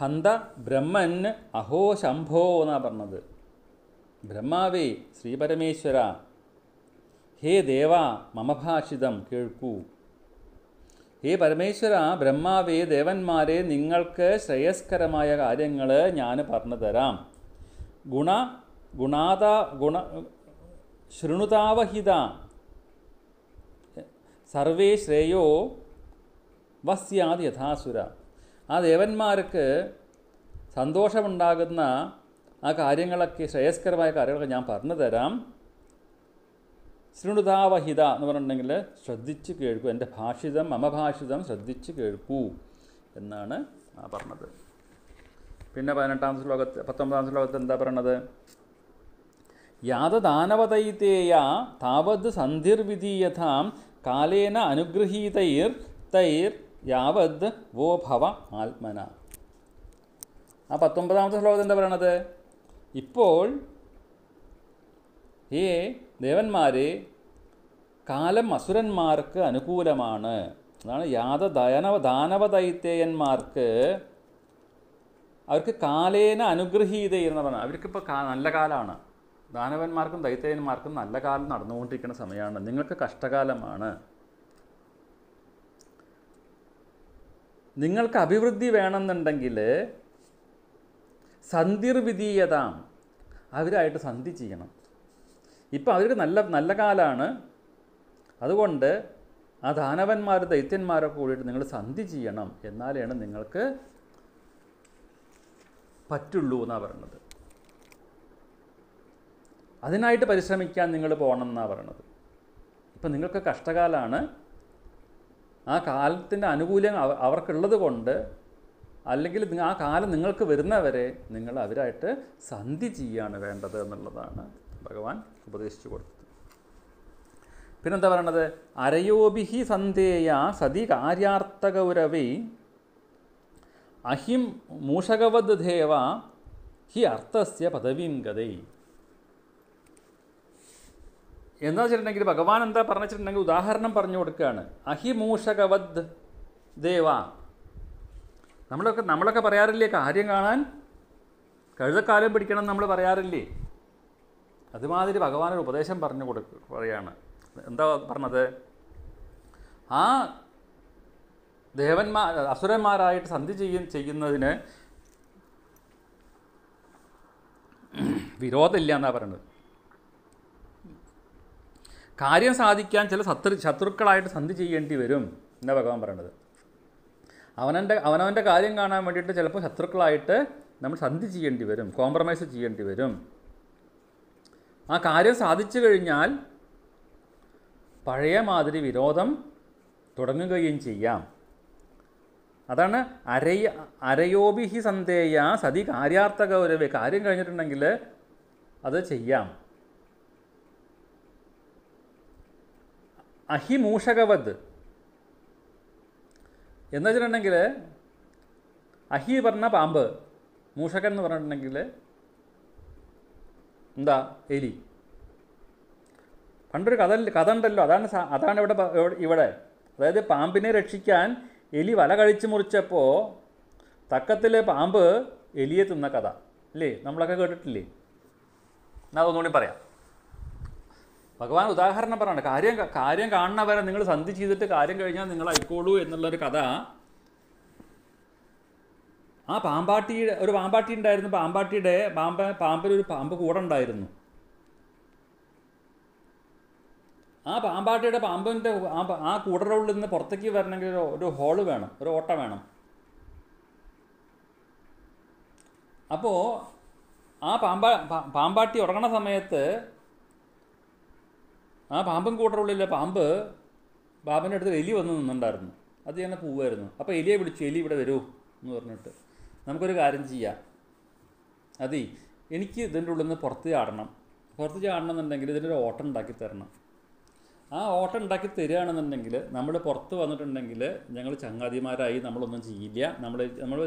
ഹന്ത ബ്രഹ്മൻ അഹോ ശംഭോ എന്നാണ് പറഞ്ഞത് ബ്രഹ്മാവേ ശ്രീപരമേശ്വര ഹേ ദേവ മമഭാഷിതം കേൾക്കൂ ഹേ പരമേശ്വര ബ്രഹ്മാവേ ദേവന്മാരെ നിങ്ങൾക്ക് ശ്രേയസ്കരമായ കാര്യങ്ങൾ ഞാൻ പറഞ്ഞു തരാം ഗുണ ഗുണാത ഗുണ ശൃണുതാവഹിത സർവേ ശ്രേയോ വസ്യാത് യഥാസുര ആ ദേവന്മാർക്ക് സന്തോഷമുണ്ടാകുന്ന ആ കാര്യങ്ങളൊക്കെ ശ്രേയസ്കരമായ കാര്യങ്ങളൊക്കെ ഞാൻ പറഞ്ഞു തരാം ശൃണുതാവഹിത എന്ന് പറഞ്ഞിട്ടുണ്ടെങ്കിൽ ശ്രദ്ധിച്ച് കേൾക്കൂ എൻ്റെ ഭാഷിതം മമഭാഷിതം ശ്രദ്ധിച്ച് കേൾക്കൂ എന്നാണ് ആ പറഞ്ഞത് പിന്നെ പതിനെട്ടാം ശ്ലോകത്ത് പത്തൊമ്പതാം ശ്ലോകത്ത് എന്താ പറയണത് യാതദാനവതൈതേയ താവത് സന്ധിർവിധീയഥാം കാലേന അനുഗ്രഹീതൈർ തൈർ യാവത് വോ ഭവ ആത്മന ആ പത്തൊമ്പതാമത്തെ ശ്ലോകം എന്താ പറയണത് ഇപ്പോൾ ഏ ദേവന്മാരെ കാലം അസുരന്മാർക്ക് അനുകൂലമാണ് അതാണ് യാത ദയനവ ദാനവ ദൈത്യന്മാർക്ക് അവർക്ക് കാലേന എന്ന് പറഞ്ഞാൽ അവർക്കിപ്പോൾ നല്ല കാലമാണ് ദാനവന്മാർക്കും ദൈത്യന്മാർക്കും നല്ല കാലം നടന്നുകൊണ്ടിരിക്കുന്ന സമയമാണ് നിങ്ങൾക്ക് കഷ്ടകാലമാണ് നിങ്ങൾക്ക് അഭിവൃദ്ധി വേണമെന്നുണ്ടെങ്കിൽ സന്ധിർവിധീയത അവരായിട്ട് സന്ധി ചെയ്യണം ഇപ്പം അവർക്ക് നല്ല നല്ല കാലമാണ് അതുകൊണ്ട് ആ ദാനവന്മാർ ദൈത്യന്മാരൊക്കെ കൂടിയിട്ട് നിങ്ങൾ സന്ധി ചെയ്യണം എന്നാലാണ് നിങ്ങൾക്ക് പറ്റുള്ളൂ എന്നാണ് പറയുന്നത് അതിനായിട്ട് പരിശ്രമിക്കാൻ നിങ്ങൾ പോകണം എന്നാണ് പറയണത് ഇപ്പം നിങ്ങൾക്ക് കഷ്ടകാലമാണ് ആ കാലത്തിൻ്റെ ആനുകൂല്യം അവർക്കുള്ളത് കൊണ്ട് അല്ലെങ്കിൽ ആ കാലം നിങ്ങൾക്ക് വരുന്നവരെ നിങ്ങൾ അവരായിട്ട് സന്ധി ചെയ്യുകയാണ് വേണ്ടത് എന്നുള്ളതാണ് ഭഗവാൻ ഉപദേശിച്ചു കൊടുത്തത് പിന്നെന്താ പറയണത് അരയോഭിഹി സന്ധേയ സതി കാര്യാർത്ഥകൗരവി അഹിം മൂഷകവദ് ദേവ ഹി അർത്ഥസ്യ പദവീം ഗതൈ എന്താ വെച്ചിട്ടുണ്ടെങ്കിൽ ഭഗവാൻ എന്താ പറഞ്ഞിട്ടുണ്ടെങ്കിൽ ഉദാഹരണം പറഞ്ഞു കൊടുക്കുകയാണ് അഹിമൂഷകവദ് ദേവ നമ്മളൊക്കെ നമ്മളൊക്കെ പറയാറില്ലേ കാര്യം കാണാൻ കഴുതക്കാലം പിടിക്കണം നമ്മൾ പറയാറില്ലേ അതുമാതിരി ഭഗവാൻ ഒരു ഉപദേശം പറഞ്ഞു കൊടുക്ക പറയാണ് എന്താ പറഞ്ഞത് ആ ദേവന്മാർ അസുരന്മാരായിട്ട് സന്ധി ചെയ്യ ചെയ്യുന്നതിന് വിരോധമില്ല എന്നാണ് പറയുന്നത് കാര്യം സാധിക്കാൻ ചില ശത്രു ശത്രുക്കളായിട്ട് സന്ധി ചെയ്യേണ്ടി വരും എന്നാ ഭഗവാൻ പറയണത് അവനൻ്റെ അവനവൻ്റെ കാര്യം കാണാൻ വേണ്ടിയിട്ട് ചിലപ്പോൾ ശത്രുക്കളായിട്ട് നമ്മൾ സന്ധി ചെയ്യേണ്ടി വരും കോംപ്രമൈസ് ചെയ്യേണ്ടി വരും ആ കാര്യം സാധിച്ചു കഴിഞ്ഞാൽ പഴയ മാതിരി വിരോധം തുടങ്ങുകയും ചെയ്യാം അതാണ് അരയ അരയോഭിഹി സന്ധേയ സതി കാര്യാർത്ഥ ഗൗരവ കാര്യം കഴിഞ്ഞിട്ടുണ്ടെങ്കിൽ അത് ചെയ്യാം അഹിമൂഷകവദ് എന്ന് വെച്ചിട്ടുണ്ടെങ്കിൽ അഹി പറഞ്ഞ പാമ്പ് മൂഷകൻ എന്ന് പറഞ്ഞിട്ടുണ്ടെങ്കിൽ എന്താ എലി പണ്ടൊരു കഥ കഥ ഉണ്ടല്ലോ അതാണ് അതാണ് ഇവിടെ ഇവിടെ അതായത് പാമ്പിനെ രക്ഷിക്കാൻ എലി വല കഴിച്ചു മുറിച്ചപ്പോൾ തക്കത്തിലെ പാമ്പ് എലിയെ തിന്ന കഥ അല്ലേ നമ്മളൊക്കെ കേട്ടിട്ടില്ലേ എന്നാൽ ഒന്നുകൂടി പറയാം ഭഗവാൻ ഉദാഹരണം പറയണം കാര്യം കാര്യം കാണുന്നവരെ നിങ്ങൾ സന്ധി ചെയ്തിട്ട് കാര്യം കഴിഞ്ഞാൽ നിങ്ങൾ ആയിക്കോളൂ എന്നുള്ളൊരു കഥ ആ പാമ്പാട്ടിയുടെ ഒരു പാമ്പാട്ടി ഉണ്ടായിരുന്നു പാമ്പാട്ടിയുടെ പാമ്പ പാമ്പിൽ ഒരു പാമ്പ് കൂടെ ഉണ്ടായിരുന്നു ആ പാമ്പാട്ടിയുടെ പാമ്പിൻ്റെ ആ കൂടരുടെ ഉള്ളിൽ നിന്ന് പുറത്തേക്ക് വരണമെങ്കിൽ ഒരു ഹോള് വേണം ഒരു ഓട്ട വേണം അപ്പോൾ ആ പാമ്പ പാമ്പാട്ടി ഉറങ്ങണ സമയത്ത് ആ പാമ്പൻ കൂട്ടറുള്ളിലെ പാമ്പ് ബാബൻ്റെ അടുത്ത് എലി വന്ന് നിന്നുണ്ടായിരുന്നു അത് ഞാൻ പോവുമായിരുന്നു അപ്പോൾ എലിയെ വിളിച്ചു എലി ഇവിടെ വരൂ എന്ന് പറഞ്ഞിട്ട് നമുക്കൊരു കാര്യം ചെയ്യാം അതെ എനിക്ക് ഇതിൻ്റെ ഉള്ളിൽ നിന്ന് പുറത്ത് ചാടണം പുറത്ത് ചാടണം എന്നുണ്ടെങ്കിൽ ഇതിൻ്റെ ഒരു ഓട്ടം ഉണ്ടാക്കി തരണം ആ ഓട്ടം ഉണ്ടാക്കി തരികയാണെന്നുണ്ടെങ്കിൽ നമ്മൾ പുറത്ത് വന്നിട്ടുണ്ടെങ്കിൽ ഞങ്ങൾ ചങ്ങാതിമാരായി നമ്മളൊന്നും ചെയ്യില്ല നമ്മൾ നമ്മൾ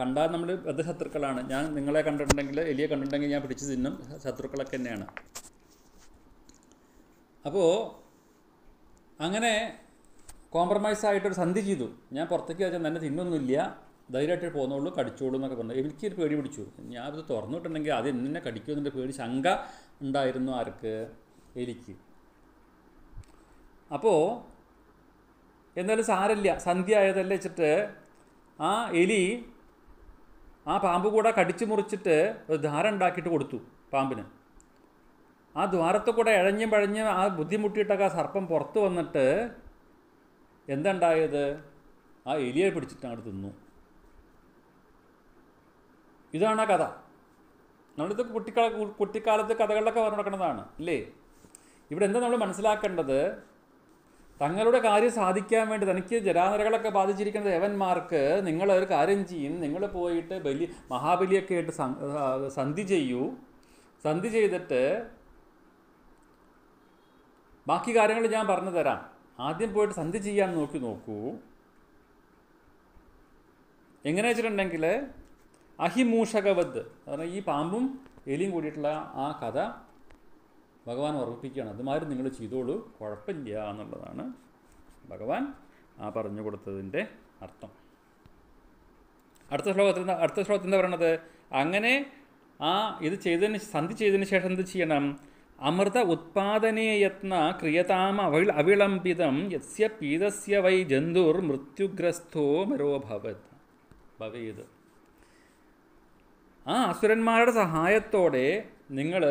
കണ്ടാൽ നമ്മൾ ബദ്ധശത്രുക്കളാണ് ഞാൻ നിങ്ങളെ കണ്ടിട്ടുണ്ടെങ്കിൽ എലിയെ കണ്ടിട്ടുണ്ടെങ്കിൽ ഞാൻ പിടിച്ച് തിന്നും ശത്രുക്കളൊക്കെ തന്നെയാണ് അപ്പോൾ അങ്ങനെ കോംപ്രമൈസ് ആയിട്ടൊരു സന്ധി ചെയ്തു ഞാൻ പുറത്തേക്ക് വെച്ചാൽ തന്നെ തിന്നൊന്നുമില്ല ധൈര്യമായിട്ട് പോകുന്നുള്ളൂ കടിച്ചോളൂ എന്നൊക്കെ പറഞ്ഞു എനിക്കൊരു ഒരു പേടി പിടിച്ചു ഞാൻ അത് തുറന്നിട്ടുണ്ടെങ്കിൽ അത് എന്നെ കടിക്കുമെന്നൊരു പേടി ശങ്ക ഉണ്ടായിരുന്നു ആർക്ക് എനിക്ക് അപ്പോൾ എന്തായാലും സാരമില്ല സന്ധ്യ ആയതല്ലേ വെച്ചിട്ട് ആ എലി ആ പാമ്പ് കൂടെ കടിച്ചു മുറിച്ചിട്ട് ഒരു ധാര ഉണ്ടാക്കിയിട്ട് കൊടുത്തു പാമ്പിന് ആ ദ്വാരത്തു കൂടെ ഇഴഞ്ഞും പഴഞ്ഞ് ആ ബുദ്ധിമുട്ടിയിട്ടൊക്കെ ആ സർപ്പം പുറത്തു വന്നിട്ട് എന്തുണ്ടായത് ആ എലിയെ പിടിച്ചിട്ട് അങ്ങോട്ട് തിന്നു ഇതാണ് ആ കഥ നമ്മളിത് കുട്ടിക്കാല കുട്ടിക്കാലത്ത് കഥകളിലൊക്കെ പറഞ്ഞു നടക്കുന്നതാണ് അല്ലേ ഇവിടെ എന്താ നമ്മൾ മനസ്സിലാക്കേണ്ടത് തങ്ങളുടെ കാര്യം സാധിക്കാൻ വേണ്ടി തനിക്ക് ജരാനരകളൊക്കെ ബാധിച്ചിരിക്കുന്ന ദേവന്മാർക്ക് നിങ്ങൾ ഒരു കാര്യം ചെയ്യും നിങ്ങൾ പോയിട്ട് ബലി മഹാബലിയൊക്കെ ആയിട്ട് സന്ധി ചെയ്യൂ സന്ധി ചെയ്തിട്ട് ബാക്കി കാര്യങ്ങൾ ഞാൻ പറഞ്ഞു തരാം ആദ്യം പോയിട്ട് സന്ധി ചെയ്യാൻ നോക്കി നോക്കൂ എങ്ങനെ വെച്ചിട്ടുണ്ടെങ്കിൽ അഹിമൂഷകവദ് അതായത് ഈ പാമ്പും എലിയും കൂടിയിട്ടുള്ള ആ കഥ ഭഗവാൻ ഉറപ്പിക്കുകയാണ് അതുമാതിരി നിങ്ങൾ ചെയ്തോളൂ കുഴപ്പമില്ല എന്നുള്ളതാണ് ഭഗവാൻ ആ പറഞ്ഞു കൊടുത്തതിൻ്റെ അർത്ഥം അടുത്ത ശ്ലോകത്തിൽ അടുത്ത ശ്ലോകത്തിൽ എന്താ പറയണത് അങ്ങനെ ആ ഇത് ചെയ്തതിന് സന്ധി ചെയ്തതിന് ശേഷം എന്ത് ചെയ്യണം അമൃത ഉത്പാദനേ യത്ന ക്രിയതാം അവിളംബിതം യസ്യ പീതസ്യ വൈ ജന്തുർ മൃത്യുഗ്രസ്തോ മരോഭവത് ഭവേത് ആ അസുരന്മാരുടെ സഹായത്തോടെ നിങ്ങൾ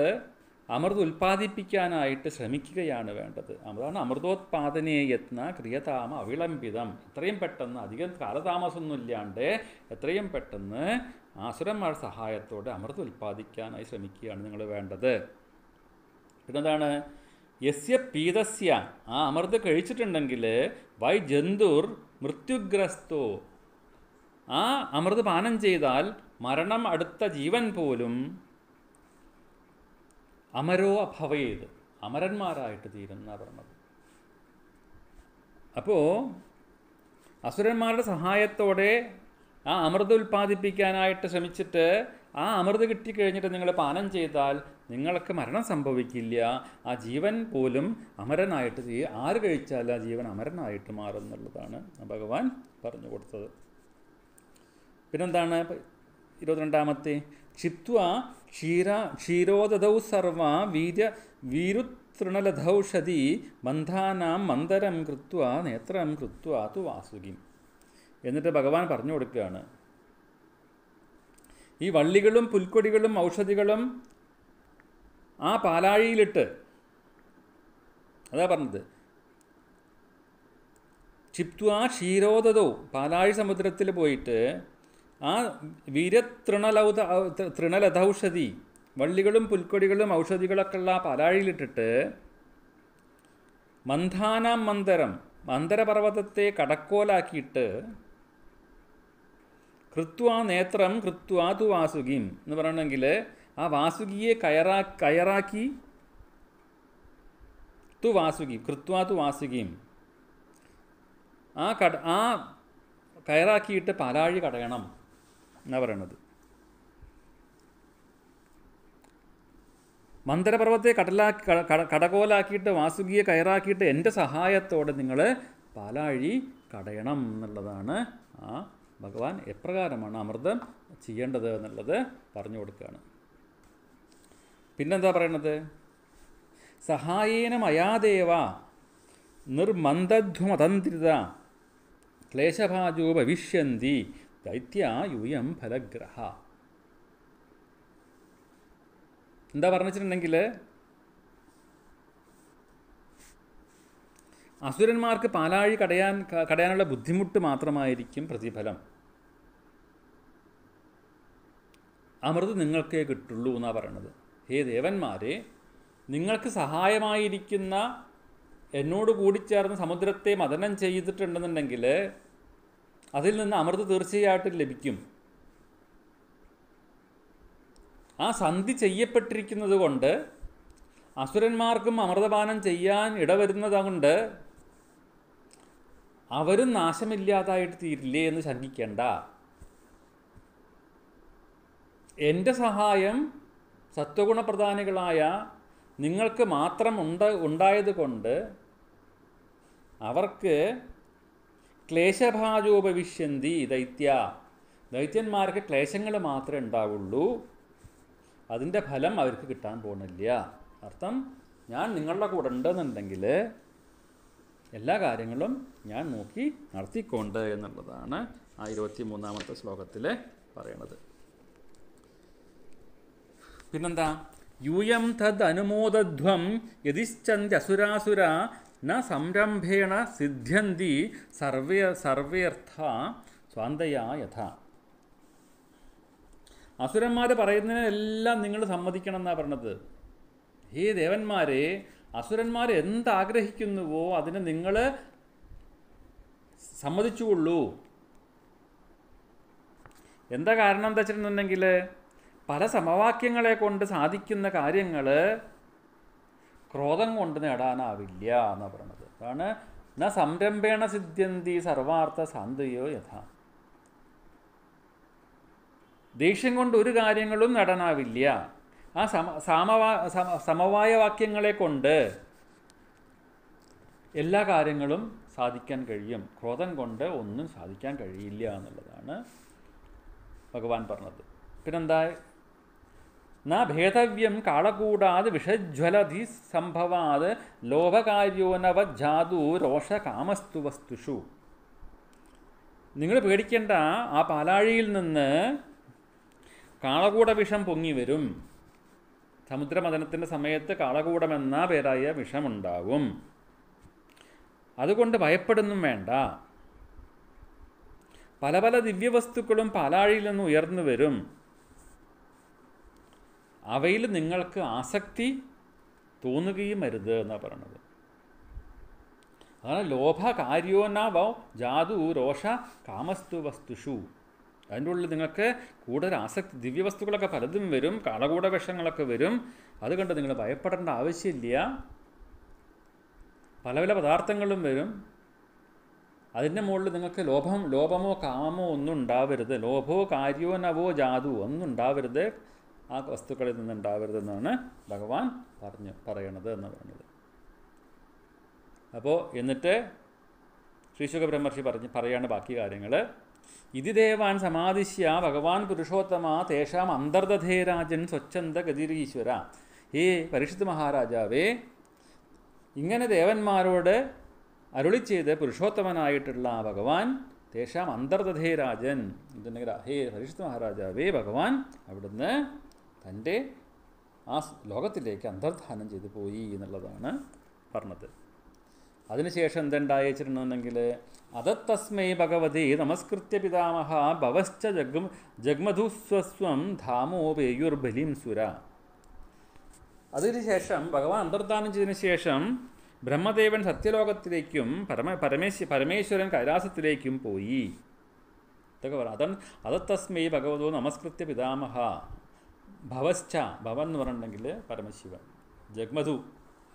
അമൃത് ഉൽപ്പാദിപ്പിക്കാനായിട്ട് ശ്രമിക്കുകയാണ് വേണ്ടത് അതാണ് അമൃതോത്പാദനേ യത്ന ക്രിയതാമ അവിളംബിതം എത്രയും പെട്ടെന്ന് അധികം കാലതാമസമൊന്നുമില്ലാണ്ട് എത്രയും പെട്ടെന്ന് ആസുരന്മാരുടെ സഹായത്തോടെ അമൃത് ഉൽപ്പാദിക്കാനായി ശ്രമിക്കുകയാണ് നിങ്ങൾ വേണ്ടത് പിന്നെന്താണ് യസ്യ പീതസ്യ ആ അമൃത് കഴിച്ചിട്ടുണ്ടെങ്കിൽ വൈ ജന്തുർ മൃത്യുഗ്രസ്തോ ആ അമൃത് പാനം ചെയ്താൽ മരണം അടുത്ത ജീവൻ പോലും അമരോ അഭവയത് അമരന്മാരായിട്ട് തീരുന്ന പറഞ്ഞത് അപ്പോൾ അസുരന്മാരുടെ സഹായത്തോടെ ആ അമൃത് ഉൽപ്പാദിപ്പിക്കാനായിട്ട് ശ്രമിച്ചിട്ട് ആ അമൃത് കിട്ടിക്കഴിഞ്ഞിട്ട് നിങ്ങൾ പാനം ചെയ്താൽ നിങ്ങൾക്ക് മരണം സംഭവിക്കില്ല ആ ജീവൻ പോലും അമരനായിട്ട് ആര് കഴിച്ചാൽ ആ ജീവൻ അമരനായിട്ട് മാറും എന്നുള്ളതാണ് ഭഗവാൻ പറഞ്ഞു കൊടുത്തത് പിന്നെന്താണ് ഇരുപത്തിരണ്ടാമത്തെ ചിത്വ ക്ഷീര ക്ഷീരോദധൗ സർവ വീര്യ വീരുതൃണലധൗഷധി ബന്ധാനാം മന്ദരം കൃത്വ നേത്രം കൃത്വ തു വാസുകിം എന്നിട്ട് ഭഗവാൻ പറഞ്ഞു കൊടുക്കുകയാണ് ഈ വള്ളികളും പുൽക്കൊടികളും ഔഷധികളും ആ പാലാഴിയിലിട്ട് അതാ പറഞ്ഞത് ക്ഷിപ്ത്വാ ക്ഷീരോദതോ പാലാഴി സമുദ്രത്തിൽ പോയിട്ട് ആ വീരതൃണലൗത തൃണലതൗഷധി വള്ളികളും പുൽക്കൊടികളും ഔഷധികളൊക്കെ ഉള്ള ആ പാലാഴിയിലിട്ടിട്ട് മന്ധാനാം മന്ദരം മന്ദരപർവ്വതത്തെ കടക്കോലാക്കിയിട്ട് കൃത്വാ നേത്രം കൃത്വാ തു വാസുകിം എന്ന് പറയണമെങ്കിൽ ആ വാസുകിയെ കയറാ കയറാക്കി തു വാസുകി കൃത്വാ തു വാസുകിയും ആ കട ആ കയറാക്കിയിട്ട് പാലാഴി കടയണം എന്നാണ് പറയണത് മന്ദരപർവ്വത്തെ കടലാക്കി കടകോലാക്കിയിട്ട് വാസുകിയെ കയറാക്കിയിട്ട് എൻ്റെ സഹായത്തോടെ നിങ്ങൾ പാലാഴി കടയണം എന്നുള്ളതാണ് ആ ഭഗവാൻ എപ്രകാരമാണ് അമൃതം ചെയ്യേണ്ടത് എന്നുള്ളത് പറഞ്ഞു കൊടുക്കുകയാണ് പിന്നെന്താ പറയണത് സഹായേന മയാദേവ നിർമന്ദധ്വമതന്ത്രിത ക്ലേശഭാജോ ഭവിഷ്യന്തി ദൈത്യ യൂയം ഫലഗ്രഹ എന്താ പറഞ്ഞിട്ടുണ്ടെങ്കിൽ അസുരന്മാർക്ക് പാലാഴി കടയാൻ കടയാനുള്ള ബുദ്ധിമുട്ട് മാത്രമായിരിക്കും പ്രതിഫലം അമൃത് നിങ്ങൾക്കേ കിട്ടുള്ളൂ എന്നാണ് പറയണത് ഹേ ദേവന്മാരെ നിങ്ങൾക്ക് സഹായമായിരിക്കുന്ന എന്നോട് ചേർന്ന് സമുദ്രത്തെ മദനം ചെയ്തിട്ടുണ്ടെന്നുണ്ടെങ്കിൽ അതിൽ നിന്ന് അമൃത് തീർച്ചയായിട്ടും ലഭിക്കും ആ സന്ധി ചെയ്യപ്പെട്ടിരിക്കുന്നത് കൊണ്ട് അസുരന്മാർക്കും അമൃതപാനം ചെയ്യാൻ ഇടവരുന്നതുകൊണ്ട് അവരും നാശമില്ലാതായിട്ട് തീരില്ലേ എന്ന് ശങ്കിക്കേണ്ട എൻ്റെ സഹായം സത്വഗുണപ്രധാനികളായ നിങ്ങൾക്ക് മാത്രം ഉണ്ട് ഉണ്ടായതുകൊണ്ട് അവർക്ക് ക്ലേശഭാജോപവിശ്യന്തി ദൈത്യ ദൈത്യന്മാർക്ക് ക്ലേശങ്ങൾ മാത്രമേ ഉണ്ടാവുള്ളൂ അതിൻ്റെ ഫലം അവർക്ക് കിട്ടാൻ പോകുന്നില്ല അർത്ഥം ഞാൻ നിങ്ങളുടെ കൂടെ ഉണ്ടെന്നുണ്ടെങ്കിൽ എല്ലാ കാര്യങ്ങളും ഞാൻ നോക്കി നടത്തിക്കൊണ്ട് എന്നുള്ളതാണ് ആ ഇരുപത്തി മൂന്നാമത്തെ ശ്ലോകത്തിൽ പറയണത് പിന്നെന്താ യൂയം തദ് അനുമോദധ്വം അസുരാസുര ന സംരംഭേണ സിദ്ധ്യന്തി സർവേ സർവേർത്ഥ സ്വാന്തയാ യഥ അസുരന്മാർ പറയുന്നതിനെല്ലാം നിങ്ങൾ സമ്മതിക്കണം എന്നാണ് പറഞ്ഞത് ഹേ ദേവന്മാരെ അസുരന്മാർ എന്താഗ്രഹിക്കുന്നുവോ അതിനെ നിങ്ങൾ സമ്മതിച്ചുകൊള്ളൂ എന്താ കാരണം എന്താ വെച്ചിട്ടുണ്ടെന്നുണ്ടെങ്കിൽ പല സമവാക്യങ്ങളെ കൊണ്ട് സാധിക്കുന്ന കാര്യങ്ങൾ ക്രോധം കൊണ്ട് നേടാനാവില്ല എന്ന് പറയുന്നത് അതാണ് ന സംരംഭേണ സിദ്ധ്യന്തി സർവാർത്ഥ സാന്ത്വയോ യഥ ദേഷ്യം കൊണ്ട് ഒരു കാര്യങ്ങളും നടനാവില്ല ആ സമ സാമവാ സമവായ വാക്യങ്ങളെ കൊണ്ട് എല്ലാ കാര്യങ്ങളും സാധിക്കാൻ കഴിയും ക്രോധം കൊണ്ട് ഒന്നും സാധിക്കാൻ കഴിയില്ല എന്നുള്ളതാണ് ഭഗവാൻ പറഞ്ഞത് പിന്നെന്താ ന ഭേദവ്യം കാളകൂടാത് വിഷജ്വലധി സംഭവാത് ലോഭകാര്യോ നവജാതു രോഷകാമസ്തു വസ്തുഷു നിങ്ങൾ പേടിക്കേണ്ട ആ പാലാഴിയിൽ നിന്ന് കാളകൂട വിഷം പൊങ്ങി വരും സമുദ്രമഥനത്തിൻ്റെ സമയത്ത് കാളകൂടമെന്ന പേരായ വിഷമുണ്ടാകും അതുകൊണ്ട് ഭയപ്പെടുന്നും വേണ്ട പല പല ദിവ്യവസ്തുക്കളും പാലാഴിയിൽ നിന്ന് ഉയർന്നു വരും അവയിൽ നിങ്ങൾക്ക് ആസക്തി തോന്നുകയും അരുത് എന്നാണ് പറയണത് അതാണ് ലോഭ കാര്യോനാവ് ജാതു രോഷ കാമസ്തു വസ്തുഷു അതിൻ്റെ ഉള്ളിൽ നിങ്ങൾക്ക് കൂടുതൽ ആസക്തി ദിവ്യവസ്തുക്കളൊക്കെ പലതും വരും കളകൂട വിഷങ്ങളൊക്കെ വരും അതുകൊണ്ട് നിങ്ങൾ ഭയപ്പെടേണ്ട ആവശ്യമില്ല പല പല പദാർത്ഥങ്ങളും വരും അതിൻ്റെ മുകളിൽ നിങ്ങൾക്ക് ലോഭം ലോഭമോ കാമമോ ഒന്നും ഉണ്ടാവരുത് ലോഭോ കാര്യോ നവോ ജാതു ഒന്നും ഉണ്ടാവരുത് ആ വസ്തുക്കളിൽ നിന്നുണ്ടാവരുതെന്നാണ് ഭഗവാൻ പറഞ്ഞു പറയണത് എന്ന് പറഞ്ഞത് അപ്പോൾ എന്നിട്ട് ശ്രീശുഖ ബ്രഹ്മർഷി പറഞ്ഞ് പറയാണ് ബാക്കി കാര്യങ്ങൾ ഇതിദേവാൻ സമാധിശ്യ ഭഗവാൻ പുരുഷോത്തമ തേഷാം അന്തർദധേ രാജൻ സ്വച്ഛന്ത ഗതിരീശ്വര ഹേ പരീക്ഷിത് മഹാരാജാവേ ഇങ്ങനെ ദേവന്മാരോട് അരുളി ചെയ്ത് പുരുഷോത്തമനായിട്ടുള്ള ഭഗവാൻ തേഷാം അന്തർദധേ രാജൻ ഇതിൻ്റെ ഹേ പരീക്ഷിത് മഹാരാജാവേ ഭഗവാൻ അവിടുന്ന് തൻ്റെ ആ ലോകത്തിലേക്ക് അന്തർധാനം ചെയ്തു പോയി എന്നുള്ളതാണ് പറഞ്ഞത് അതിനുശേഷം എന്തുണ്ടായി വെച്ചിട്ടുണ്ടെങ്കിൽ അതത്തസ്മൈ ഭഗവതി നമസ്കൃത്യ പിതാമഹ ഭവശ്ച ജഗ്മ ജഗ്മധുസ്വസ്വം ബലിം സുര അതിനുശേഷം ഭഗവാൻ അന്തർധാനം ചെയ്തതിന് ശേഷം ബ്രഹ്മദേവൻ സത്യലോകത്തിലേക്കും പരമ പരമേശ് പരമേശ്വരൻ കൈലാസത്തിലേക്കും പോയി ഇതൊക്കെ പറ അതാണ് അതത്തസ്മൈ ഭഗവതോ നമസ്കൃത്യ പിതാമഹ ഭവശ്ച ഭവൻ എന്ന് പറഞ്ഞിട്ടുണ്ടെങ്കിൽ പരമശിവൻ ജഗ്മധു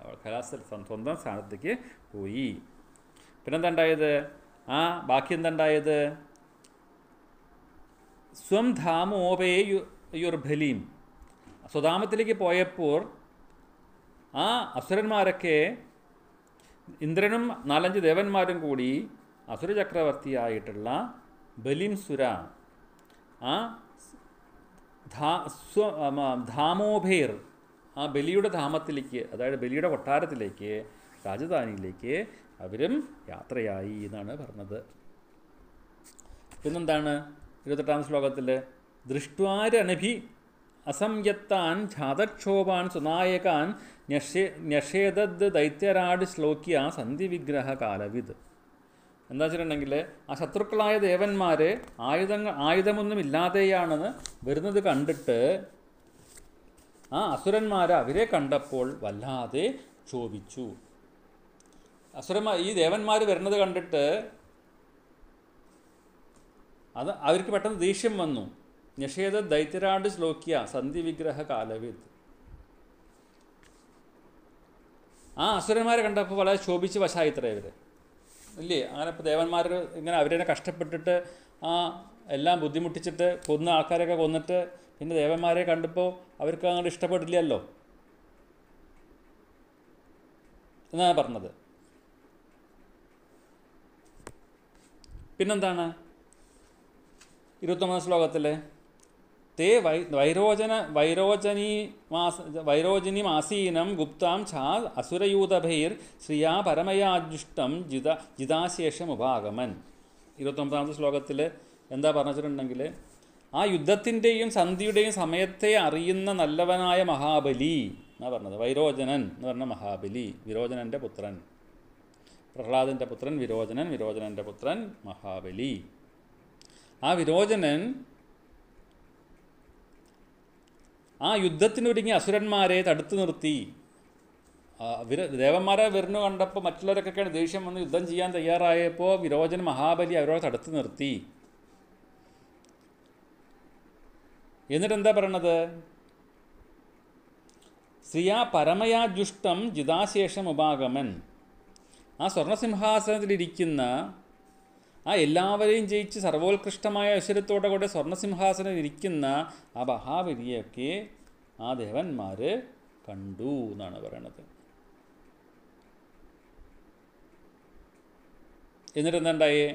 അവൾ കലാസ്ഥൽ സ്വന്തം സ്ഥാനത്തേക്ക് പോയി പിന്നെന്താ ആ ബാക്കി എന്താ സ്വം ധാമോപേ യുർബലീം സ്വധാമത്തിലേക്ക് പോയപ്പോൾ ആ അസുരന്മാരൊക്കെ ഇന്ദ്രനും നാലഞ്ച് ദേവന്മാരും കൂടി അസുര ചക്രവർത്തിയായിട്ടുള്ള ബലിം സുര ആ ധാ സ്വ ധാമോഭേർ ആ ബലിയുടെ ധാമത്തിലേക്ക് അതായത് ബലിയുടെ കൊട്ടാരത്തിലേക്ക് രാജധാനിയിലേക്ക് അവരും യാത്രയായി എന്നാണ് പറഞ്ഞത് പിന്നെന്താണ് ഇരുപത്തെട്ടാം ശ്ലോകത്തിൽ ദൃഷ്ടാരണഭി അസംയത്താൻ ഛാതക്ഷോഭാൻ സുനായകാൻ ന്യഷേ ന്യഷേതദ് ദൈത്യരാട് ശ്ലോക്യ സന്ധിവിഗ്രഹ കാലവിത് എന്താ വെച്ചിട്ടുണ്ടെങ്കിൽ ആ ശത്രുക്കളായ ദേവന്മാർ ആയുധങ്ങൾ ആയുധമൊന്നും ഇല്ലാതെയാണെന്ന് വരുന്നത് കണ്ടിട്ട് ആ അസുരന്മാർ അവരെ കണ്ടപ്പോൾ വല്ലാതെ ക്ഷോഭിച്ചു അസുരന്മാർ ഈ ദേവന്മാർ വരുന്നത് കണ്ടിട്ട് അത് അവർക്ക് പെട്ടെന്ന് ദേഷ്യം വന്നു നിഷേധ ദൈത്യരാട് ശ്ലോക്യ സന്ധി വിഗ്രഹ കാലവിത് ആ അസുരന്മാരെ കണ്ടപ്പോൾ വളരെ ശോഭിച്ച് വശായിത്ര ഇല്ലേ അങ്ങനെ ഇപ്പോൾ ദേവന്മാർ ഇങ്ങനെ അവരെ കഷ്ടപ്പെട്ടിട്ട് ആ എല്ലാം ബുദ്ധിമുട്ടിച്ചിട്ട് കൊന്ന ആൾക്കാരെയൊക്കെ കൊന്നിട്ട് പിന്നെ ദേവന്മാരെ കണ്ടപ്പോൾ അവർക്ക് അങ്ങോട്ട് ഇഷ്ടപ്പെട്ടില്ലല്ലോ എന്നാണ് പറഞ്ഞത് പിന്നെന്താണ് ഇരുപത്തൊമ്പതാം ശ്ലോകത്തിലെ ते वै वैरोजन वैरोजनी മാസീനം ഗുപ്താം ഛാ അസുരയൂതഭൈർ ശ്രീയാ പരമയാജുഷ്ടം ജിത ജിതാശേഷം ഉപാഗമൻ ഇരുപത്തൊമ്പതാമത്തെ ശ്ലോകത്തിൽ എന്താ പറഞ്ഞിട്ടുണ്ടെങ്കിൽ ആ യുദ്ധത്തിൻ്റെയും സന്ധിയുടെയും സമയത്തെ അറിയുന്ന നല്ലവനായ മഹാബലി എന്നാണ് പറഞ്ഞത് വൈരോചനൻ എന്ന് പറഞ്ഞ മഹാബലി വിരോചനൻ്റെ പുത്രൻ പ്രഹ്ലാദൻ്റെ പുത്രൻ വിരോചനൻ വിരോചനൻ്റെ പുത്രൻ മഹാബലി ആ വിരോചനൻ ആ യുദ്ധത്തിനൊരുങ്ങി അസുരന്മാരെ തടുത്തു നിർത്തി വിര ദേവന്മാരെ വിരുന്നു കണ്ടപ്പോൾ മറ്റുള്ളവരൊക്കെയാണ് ദേഷ്യം വന്ന് യുദ്ധം ചെയ്യാൻ തയ്യാറായപ്പോൾ വിരോചൻ മഹാബലി അവരോട് തടുത്തു നിർത്തി എന്നിട്ടെന്താ പറയണത് ശ്രീയാ പരമയാജുഷ്ടം ജിതാശേഷം ഉപാഗമൻ ആ സ്വർണസിംഹാസനത്തിലിരിക്കുന്ന ആ എല്ലാവരെയും ജയിച്ച് സർവോത്കൃഷ്ടമായ ഐശ്വര്യത്തോടെ കൂടെ സ്വർണ്ണസിംഹാസനം ഇരിക്കുന്ന ആ മഹാവിധിയൊക്കെ ആ ദേവന്മാർ കണ്ടു എന്നാണ് പറയണത് എന്നിട്ട് എന്തുണ്ടായേ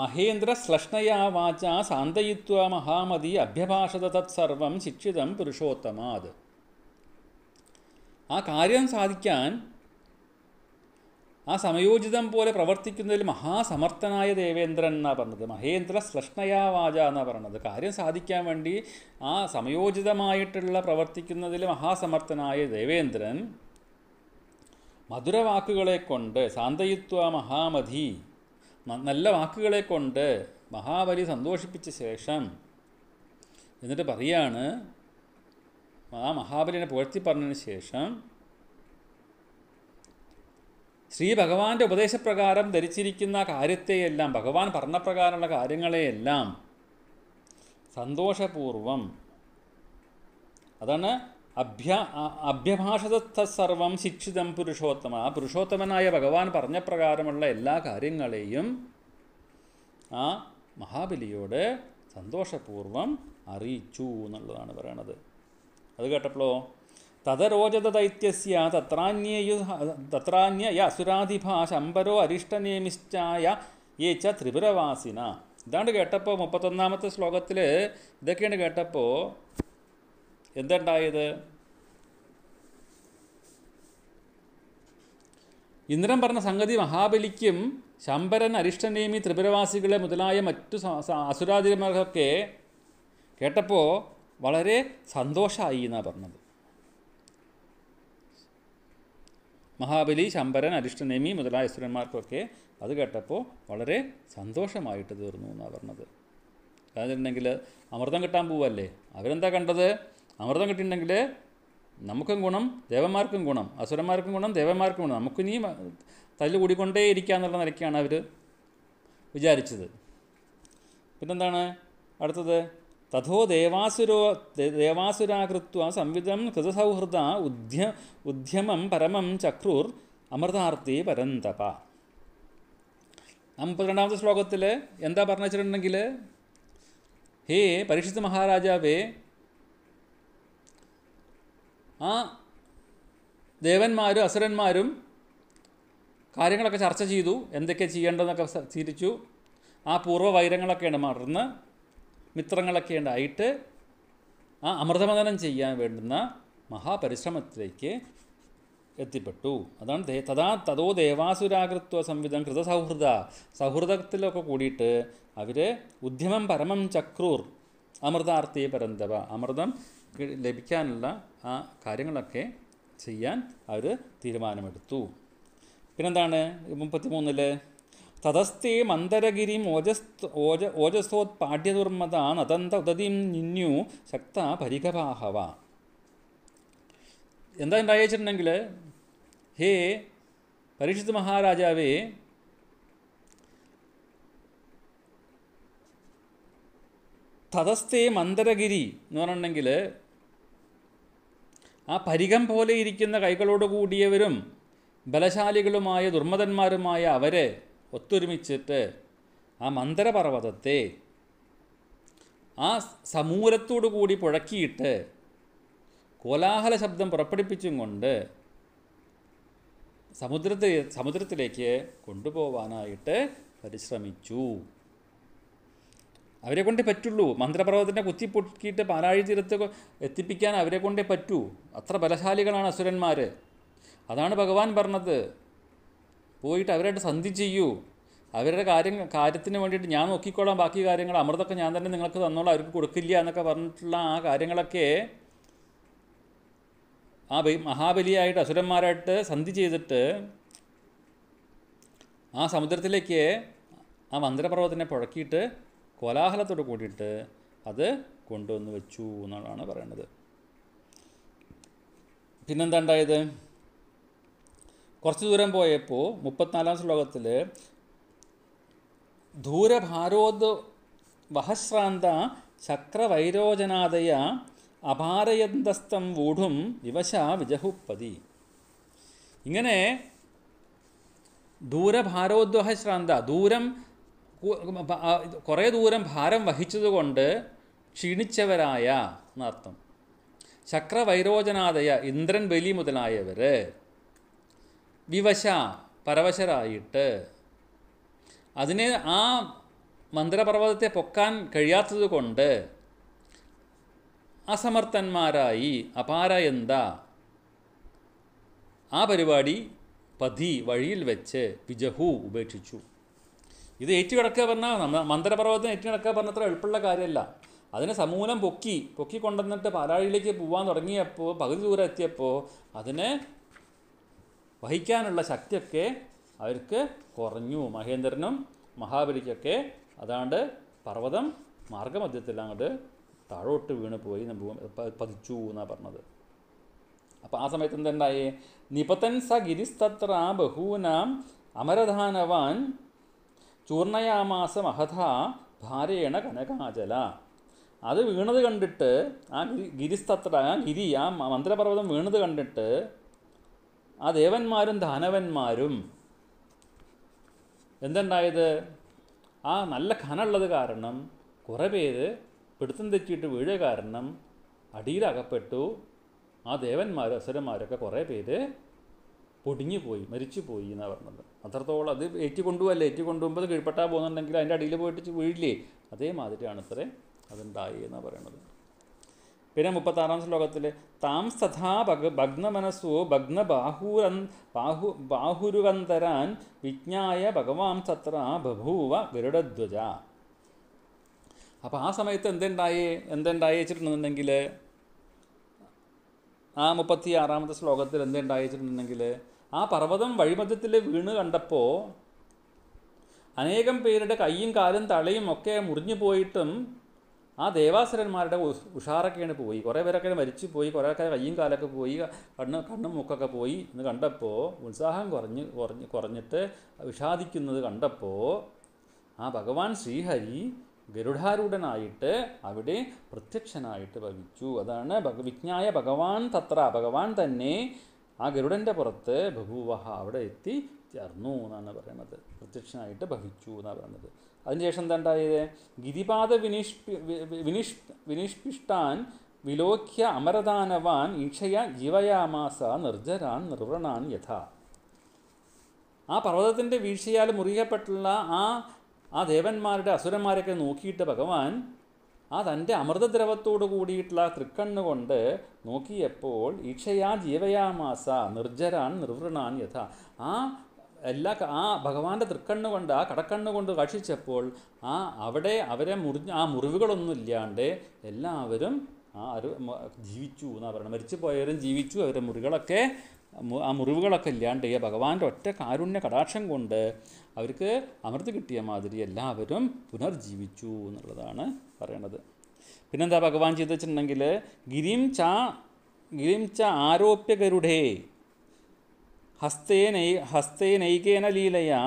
മഹേന്ദ്ര ശ്ലഷ്ണയാ വാച സാന്തയിത്വ മഹാമതി അഭ്യഭാഷത തത്സർവം ശിക്ഷിതം പുരുഷോത്തമാത് ആ കാര്യം സാധിക്കാൻ ആ സമയോചിതം പോലെ പ്രവർത്തിക്കുന്നതിൽ മഹാസമർത്ഥനായ ദേവേന്ദ്രൻ എന്നാണ് പറഞ്ഞത് മഹേന്ദ്ര സ്ലഷ്ണയാ വാച എന്നാണ് പറഞ്ഞത് കാര്യം സാധിക്കാൻ വേണ്ടി ആ സമയോചിതമായിട്ടുള്ള പ്രവർത്തിക്കുന്നതിൽ മഹാസമർത്ഥനായ ദേവേന്ദ്രൻ മധുരവാക്കുകളെ കൊണ്ട് സാന്തയിത്വ മഹാമതി നല്ല വാക്കുകളെ കൊണ്ട് മഹാബലി സന്തോഷിപ്പിച്ച ശേഷം എന്നിട്ട് പറയാണ് ആ മഹാബലിനെ പുകഴ്ത്തി പറഞ്ഞതിന് ശേഷം ശ്രീ ഭഗവാന്റെ ഉപദേശപ്രകാരം ധരിച്ചിരിക്കുന്ന കാര്യത്തെയെല്ലാം ഭഗവാൻ പറഞ്ഞപ്രകാരമുള്ള കാര്യങ്ങളെയെല്ലാം സന്തോഷപൂർവം അതാണ് അഭ്യ സർവം ശിക്ഷിതം പുരുഷോത്തമ ആ പുരുഷോത്തമനായ ഭഗവാൻ പറഞ്ഞ പ്രകാരമുള്ള എല്ലാ കാര്യങ്ങളെയും ആ മഹാബലിയോട് സന്തോഷപൂർവം അറിയിച്ചു എന്നുള്ളതാണ് പറയണത് അത് കേട്ടപ്പോഴോ ദൈത്യസ്യ തത്രാന്യേയു തത്രാന്യ അസുരാധിഭാഷ അമ്പരോ അരിഷ്ടനേമിശ്ചായ ഏ ച ത്രിപുരവാസിന ഇതാണ്ട് കേട്ടപ്പോൾ മുപ്പത്തൊന്നാമത്തെ ശ്ലോകത്തിൽ ഇതൊക്കെയാണ് കേട്ടപ്പോൾ എന്തുണ്ടായത് ഇന്ദ്രൻ പറഞ്ഞ സംഗതി മഹാബലിക്കും ശമ്പരൻ അരിഷ്ടനേമി ത്രിപുരവാസികളെ മുതലായ മറ്റു അസുരാതിരമാർക്കൊക്കെ കേട്ടപ്പോൾ വളരെ സന്തോഷമായി എന്നാണ് പറഞ്ഞത് മഹാബലി ശമ്പരൻ അരിഷ്ടനേമി മുതലായ അസുരന്മാർക്കൊക്കെ അത് കേട്ടപ്പോൾ വളരെ സന്തോഷമായിട്ട് തീർന്നു എന്നാണ് പറഞ്ഞത് കാരണമുണ്ടെങ്കിൽ അമൃതം കിട്ടാൻ പോവല്ലേ അവരെന്താ കണ്ടത് അമൃതം കിട്ടിയിട്ടുണ്ടെങ്കിൽ നമുക്കും ഗുണം ദേവന്മാർക്കും ഗുണം അസുരന്മാർക്കും ഗുണം ദേവന്മാർക്കും ഗുണം ഇനിയും തല്ല് കൂടിക്കൊണ്ടേ ഇരിക്കുക എന്നുള്ള നിലയ്ക്കാണ് അവർ വിചാരിച്ചത് പിന്നെന്താണ് അടുത്തത് തഥോ ദേവാസുരോ ദേവാസുരാകൃത്വ സംവിധം കൃതസൗഹൃദ ഉദ്യ ഉദ്യമം പരമം ചക്രൂർ അമൃതാർത്തി പരന്തപ രണ്ടാമത്തെ ശ്ലോകത്തിൽ എന്താ പറഞ്ഞു ഹേ പരിഷിത് മഹാരാജാവേ ആ ദേവന്മാരും അസുരന്മാരും കാര്യങ്ങളൊക്കെ ചർച്ച ചെയ്തു എന്തൊക്കെ ചെയ്യേണ്ടതെന്നൊക്കെ തിരിച്ചു ആ പൂർവ്വ വൈരങ്ങളൊക്കെയാണ് മറന്ന് മിത്രങ്ങളൊക്കെ ഉണ്ടായിട്ട് ആ അമൃതമദനം ചെയ്യാൻ വേണ്ടുന്ന മഹാപരിശ്രമത്തിലേക്ക് എത്തിപ്പെട്ടു അതാണ് തഥാ തതോ ദേവാസുരാകൃത്വ സംവിധം കൃതസൗഹൃദ സൗഹൃദത്തിലൊക്കെ കൂടിയിട്ട് അവർ ഉദ്യമം പരമം ചക്രൂർ അമൃതാർത്ഥി പരന്തവ അമൃതം ലഭിക്കാനുള്ള ആ കാര്യങ്ങളൊക്കെ ചെയ്യാൻ അവർ തീരുമാനമെടുത്തു പിന്നെന്താണ് മുപ്പത്തി മൂന്നിൽ തതസ്തേ മന്ദരഗിരിം ഓജസ് ഓജ ഓജസോത്പാഠ്യദുർമതാ നതന്ത ഉദതിം നിന്യു ശക്ത പരിഘഭാഹവ എന്താ ഉണ്ടായി ഹേ പരീക്ഷിത് മഹാരാജാവേ തതസ്തേ മന്ദരഗിരി എന്ന് പറഞ്ഞിട്ടുണ്ടെങ്കിൽ ആ പരിഗം പോലെ ഇരിക്കുന്ന കൈകളോട് കൂടിയവരും ബലശാലികളുമായ ദുർമതന്മാരുമായ അവരെ ഒത്തൊരുമിച്ചിട്ട് ആ മന്ദരപർവ്വതത്തെ ആ സമൂലത്തോടു കൂടി പുഴക്കിയിട്ട് കോലാഹല ശബ്ദം പുറപ്പെടുപ്പിച്ചും കൊണ്ട് സമുദ്രത്തിൽ സമുദ്രത്തിലേക്ക് കൊണ്ടുപോവാനായിട്ട് പരിശ്രമിച്ചു അവരെ കൊണ്ടേ പറ്റുള്ളൂ മന്ത്രപർവ്വതത്തിൻ്റെ കുത്തിപ്പൊക്കിയിട്ട് പാലാഴി തീരത്ത് എത്തിപ്പിക്കാൻ അവരെ കൊണ്ടേ പറ്റൂ അത്ര ബലശാലികളാണ് അസുരന്മാർ അതാണ് ഭഗവാൻ പറഞ്ഞത് പോയിട്ട് അവരായിട്ട് സന്ധി ചെയ്യൂ അവരുടെ കാര്യം കാര്യത്തിന് വേണ്ടിയിട്ട് ഞാൻ നോക്കിക്കോളാം ബാക്കി കാര്യങ്ങൾ അമൃതൊക്കെ ഞാൻ തന്നെ നിങ്ങൾക്ക് തന്നോളാം അവർക്ക് കൊടുക്കില്ല എന്നൊക്കെ പറഞ്ഞിട്ടുള്ള ആ കാര്യങ്ങളൊക്കെ ആ മഹാബലിയായിട്ട് അസുരന്മാരായിട്ട് സന്ധി ചെയ്തിട്ട് ആ സമുദ്രത്തിലേക്ക് ആ മന്ദിരപർവ്വതത്തിനെ പുഴക്കിയിട്ട് കോലാഹലത്തോട് കൂടിയിട്ട് അത് കൊണ്ടുവന്ന് വെച്ചു എന്നുള്ളതാണ് പറയുന്നത് പിന്നെന്താ ഉണ്ടായത് കുറച്ച് ദൂരം പോയപ്പോൾ മുപ്പത്തിനാലാം ശ്ലോകത്തിൽ ദൂരഭാരോദ് വഹശ്രാന്ത ചക്രവൈരോചനാദയ അപാരയന്തസ്ഥം വൂഢും വിവശ വിജഹുപ്പതി ഇങ്ങനെ ദൂരഭാരോദ്വഹശ്രാന്ത ദൂരം കുറേ ദൂരം ഭാരം വഹിച്ചതുകൊണ്ട് ക്ഷീണിച്ചവരായ എന്നർത്ഥം ചക്രവൈരോചനാദയ ഇന്ദ്രൻ ബലി മുതലായവർ വിവശ പരവശരായിട്ട് അതിനെ ആ മന്ത്രപർവ്വതത്തെ പൊക്കാൻ കഴിയാത്തത് കൊണ്ട് അസമർത്ഥന്മാരായി അപാരയന്ത ആ പരിപാടി പതി വഴിയിൽ വെച്ച് വിജഹു ഉപേക്ഷിച്ചു ഇത് ഏറ്റുകിടക്കുക പറഞ്ഞാൽ നമ്മൾ മന്ദരപർവ്വതത്തിന് ഏറ്റുകിടക്കുക പറഞ്ഞത്ര എളുപ്പമുള്ള കാര്യമല്ല അതിനെ സമൂലം പൊക്കി പൊക്കി കൊണ്ടുവന്നിട്ട് പാലാഴിയിലേക്ക് പോകാൻ തുടങ്ങിയപ്പോൾ പകുതി ദൂരം എത്തിയപ്പോൾ അതിനെ വഹിക്കാനുള്ള ശക്തിയൊക്കെ അവർക്ക് കുറഞ്ഞു മഹേന്ദ്രനും മഹാബലിക്കൊക്കെ അതാണ്ട് പർവ്വതം മാർഗമധ്യത്തിൽ അങ്ങോട്ട് താഴോട്ട് വീണ് പോയി പതിച്ചു എന്നാണ് പറഞ്ഞത് അപ്പോൾ ആ സമയത്ത് എന്തുണ്ടായി നിപതൻ സ ഗിരിസ്തത്ര ബഹൂനാം അമരധാനവാൻ ചൂർണയാമാസ മഹത ഭാരേണ കനകാചല അത് വീണത് കണ്ടിട്ട് ആ ഗിരിസ്തത്ര ആ ഗിരി ആ മന്ത്രപർവ്വതം വീണത് കണ്ടിട്ട് ആ ദേവന്മാരും ധാനവന്മാരും എന്തുണ്ടായത് ആ നല്ല ഖനമുള്ളത് കാരണം കുറേ പേര് പിടുത്തം തെറ്റിയിട്ട് വീഴ കാരണം അടിയിലകപ്പെട്ടു ആ ദേവന്മാർ അസുരന്മാരൊക്കെ കുറേ പേര് പൊടിഞ്ഞുപോയി മരിച്ചുപോയി എന്നാണ് പറഞ്ഞത് അത്രത്തോളം അത് ഏറ്റുകൊണ്ടുവല്ല ഏറ്റുകൊണ്ടുപോകുമ്പോൾ കീഴ്പ്പെട്ടാൽ പോകുന്നുണ്ടെങ്കിൽ അതിൻ്റെ അടിയിൽ പോയിട്ട് വീഴില്ലേ അതേമാതിരിയാണ് ഇത്രേ അതുണ്ടായി എന്നാണ് പറയണത് പിന്നെ മുപ്പത്താറാം ശ്ലോകത്തിൽ താം സഥാ ഭഗ് ഭഗ്നമനസ്സോ ഭഗ്നബാഹൂരൻ ബാഹു ബാഹുരുവന്തരാൻ വിജ്ഞായ ഭഗവാം തത്ര ബഭൂവ ഗരുഡധ്വജ അപ്പോൾ ആ സമയത്ത് എന്തുണ്ടായി എന്തുണ്ടായി വെച്ചിട്ടുണ്ടെന്നുണ്ടെങ്കിൽ ആ മുപ്പത്തി ആറാമത്തെ ശ്ലോകത്തിൽ എന്തുണ്ടായി വെച്ചിട്ടുണ്ടെങ്കിൽ ആ പർവ്വതം വഴിമധ്യത്തിൽ വീണ് കണ്ടപ്പോൾ അനേകം പേരുടെ കൈയും കാലും തളയും ഒക്കെ മുറിഞ്ഞു പോയിട്ടും ആ ദേവാസുരന്മാരുടെ ഉഷാറൊക്കെയാണ് പോയി കുറേ പേരൊക്കെ മരിച്ചു പോയി കുറേ ആൾക്കാർ കയ്യും കാലൊക്കെ പോയി കണ്ണ് കണ്ണും മുക്കൊക്കെ പോയി എന്ന് കണ്ടപ്പോൾ ഉത്സാഹം കുറഞ്ഞ് കുറഞ്ഞ് കുറഞ്ഞിട്ട് വിഷാദിക്കുന്നത് കണ്ടപ്പോൾ ആ ഭഗവാൻ ശ്രീഹരി ഗരുഡാരൂഢനായിട്ട് അവിടെ പ്രത്യക്ഷനായിട്ട് ഭവിച്ചു അതാണ് ഭഗ വിജ്ഞായ ഭഗവാൻ തത്ര ഭഗവാൻ തന്നെ ആ ഗരുഡൻ്റെ പുറത്ത് ബഭൂവഹ അവിടെ എത്തി ചേർന്നു എന്നാണ് പറയുന്നത് പ്രത്യക്ഷനായിട്ട് ഭവിച്ചു എന്നാണ് പറയുന്നത് അതിനുശേഷം ഉണ്ടായത് ഗിരിപാത വിനിഷ് വിനിഷ് വിനിഷ്പിഷ്ടാൻ വിലോക്യ അമരദാനവാൻ ഇക്ഷയ ജീവയാമാസ നിർജരാൻ നിർവൃണാൻ യഥ ആ പർവ്വതത്തിൻ്റെ വീഴ്ചയാൽ മുറിയപ്പെട്ടുള്ള ആ ആ ദേവന്മാരുടെ അസുരന്മാരൊക്കെ നോക്കിയിട്ട് ഭഗവാൻ ആ തൻ്റെ അമൃതദ്രവത്തോടു കൂടിയിട്ടുള്ള കൊണ്ട് നോക്കിയപ്പോൾ ഈക്ഷയാ ജീവയാമാസ നിർജരാൻ നിർവൃണാൻ യഥ ആ എല്ലാ ആ ഭഗവാന്റെ തൃക്കണ്ണ് കൊണ്ട് ആ കടക്കണ്ണ് കൊണ്ട് ഭക്ഷിച്ചപ്പോൾ ആ അവിടെ അവരെ മുറിഞ്ഞ് ആ മുറിവുകളൊന്നും ഇല്ലാണ്ട് എല്ലാവരും ആ ഒരു ജീവിച്ചു എന്നാണ് പറയുന്നത് മരിച്ചു പോയവരും ജീവിച്ചു അവരുടെ മുറികളൊക്കെ ആ മുറിവുകളൊക്കെ ഇല്ലാണ്ട് ഭഗവാന്റെ ഒറ്റ കാരുണ്യ കടാക്ഷം കൊണ്ട് അവർക്ക് അമൃത് കിട്ടിയ മാതിരി എല്ലാവരും പുനർജീവിച്ചു എന്നുള്ളതാണ് പറയണത് പിന്നെന്താ ഭഗവാൻ ചെയ്തു വെച്ചിട്ടുണ്ടെങ്കിൽ ഗിരിം ച ഗിരിം ച ആരോപ്യകരുടെ ഹസ്തേനൈ ഹസ്തേനൈകേന ലീലയാ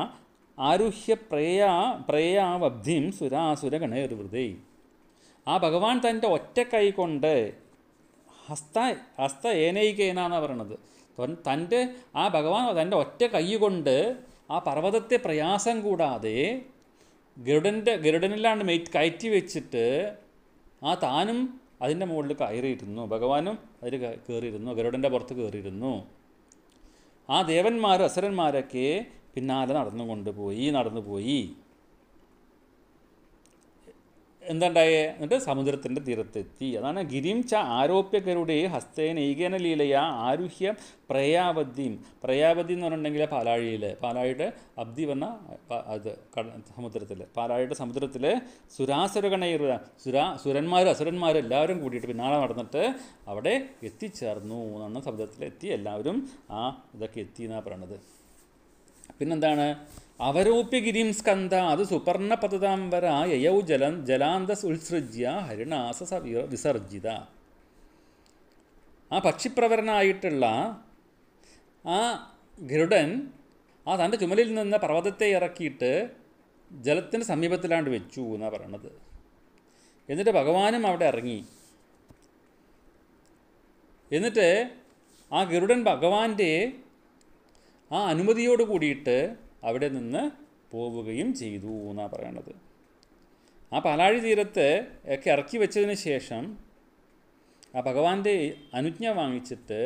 ആരുഹ്യ പ്രേയാ പ്രേയാവബ്ധിം സുരാസുരഗണേർവൃതൈ ആ ഭഗവാൻ തൻ്റെ ഒറ്റ കൈ കൊണ്ട് ഹസ്ത ഹസ്ത ഏനൈകേന എന്ന് പറയണത് തൻ്റെ ആ ഭഗവാൻ തൻ്റെ ഒറ്റ കൈ കൊണ്ട് ആ പർവ്വതത്തെ പ്രയാസം കൂടാതെ ഗരുഡൻ്റെ ഗരുഡനിലാണ് മെയ് കയറ്റി വെച്ചിട്ട് ആ താനും അതിൻ്റെ മുകളിൽ കയറിയിരുന്നു ഭഗവാനും അതിൽ കയറിയിരുന്നു ഗരുഡൻ്റെ പുറത്ത് കയറിയിരുന്നു ആ ദേവന്മാർ അസുരന്മാരൊക്കെ പിന്നാലെ നടന്നു പോയി നടന്നു പോയി എന്തുണ്ടായേ എന്നിട്ട് സമുദ്രത്തിൻ്റെ തീരത്തെത്തി അതാണ് ഗിരിം ച ആരോപ്യകരുടെ ഹസ്തേനൈകേന ലീലയ ആരുഹ്യ പ്രയാവതിയും പ്രയാവതി എന്ന് പറഞ്ഞിട്ടുണ്ടെങ്കിൽ പാലാഴിയിൽ പാലാഴിയുടെ അബ്ദി വന്ന അത് സമുദ്രത്തിൽ പാലാഴിയുടെ സമുദ്രത്തിൽ സുരാസുരഗണയർ സുരാ സുരന്മാർ അസുരന്മാർ എല്ലാവരും കൂടിയിട്ട് പിന്നാളെ നടന്നിട്ട് അവിടെ എത്തിച്ചേർന്നു എന്നാണ് സമുദ്രത്തിൽ എത്തി എല്ലാവരും ആ ഇതൊക്കെ എത്തി എന്നാണ് പറയണത് പിന്നെന്താണ് അവരോപ്യഗിരിം സ്കന്ധ അത് സുപർണ പതതാംബര യയൗ ജലം ജലാന്തസ് ഉത്സൃജ്യ ഹരിണാസ വിസർജിത ആ പക്ഷിപ്രവരനായിട്ടുള്ള ആ ഗരുഡൻ ആ തൻ്റെ ചുമലിൽ നിന്ന് പർവ്വതത്തെ ഇറക്കിയിട്ട് ജലത്തിന് സമീപത്തിലാണ്ട് വെച്ചു എന്നാണ് പറയണത് എന്നിട്ട് ഭഗവാനും അവിടെ ഇറങ്ങി എന്നിട്ട് ആ ഗരുഡൻ ഭഗവാന്റെ ആ അനുമതിയോട് കൂടിയിട്ട് അവിടെ നിന്ന് പോവുകയും ചെയ്തു എന്നാണ് പറയണത് ആ പാലാഴി തീരത്ത് ഒക്കെ ഇറക്കി വെച്ചതിന് ശേഷം ആ ഭഗവാന്റെ അനുജ്ഞ വാങ്ങിച്ചിട്ട്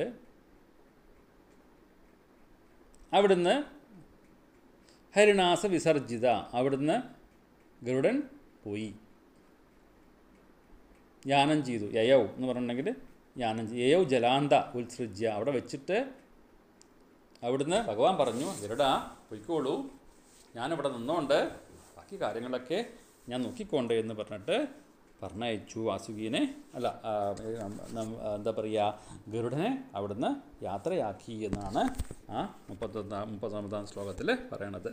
അവിടുന്ന് ഹരിണാസ വിസർജിത അവിടുന്ന് ഗരുഡൻ പോയി യാനം ചെയ്തു യയൗ എന്ന് പറഞ്ഞിട്ടുണ്ടെങ്കിൽ യാനം ചെയ്തു യയൗ ജലാന്ത ഉത്സൃജ്യ അവിടെ വെച്ചിട്ട് അവിടുന്ന് ഭഗവാൻ പറഞ്ഞു ഇരടാ പൊയ്ക്കോളൂ ഞാനിവിടെ നിന്നുകൊണ്ട് ബാക്കി കാര്യങ്ങളൊക്കെ ഞാൻ നോക്കിക്കൊണ്ട് എന്ന് പറഞ്ഞിട്ട് പറഞ്ഞയച്ചു വാസുകീനെ അല്ല എന്താ പറയുക ഗരുഡനെ അവിടുന്ന് യാത്രയാക്കി എന്നാണ് ആ മുപ്പത്തൊന്നാം മുപ്പത്തൊമ്പതാം ശ്ലോകത്തിൽ പറയണത്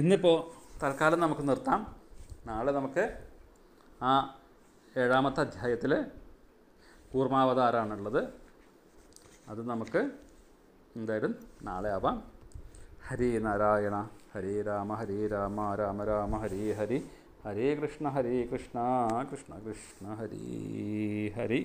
ഇന്നിപ്പോൾ തൽക്കാലം നമുക്ക് നിർത്താം നാളെ നമുക്ക് ആ ഏഴാമത്തെ അധ്യായത്തിൽ കൂർമാവതാരാണുള്ളത് അത് നമുക്ക് എന്തായാലും നാളെ ആവാം ഹരേ നാരായണ ഹരേ രാമ ഹരേ രാമ രാമ രാമ ഹരേ ഹരി ഹരേ കൃഷ്ണ ഹരേ കൃഷ്ണ കൃഷ്ണ കൃഷ്ണ ഹരി ഹരി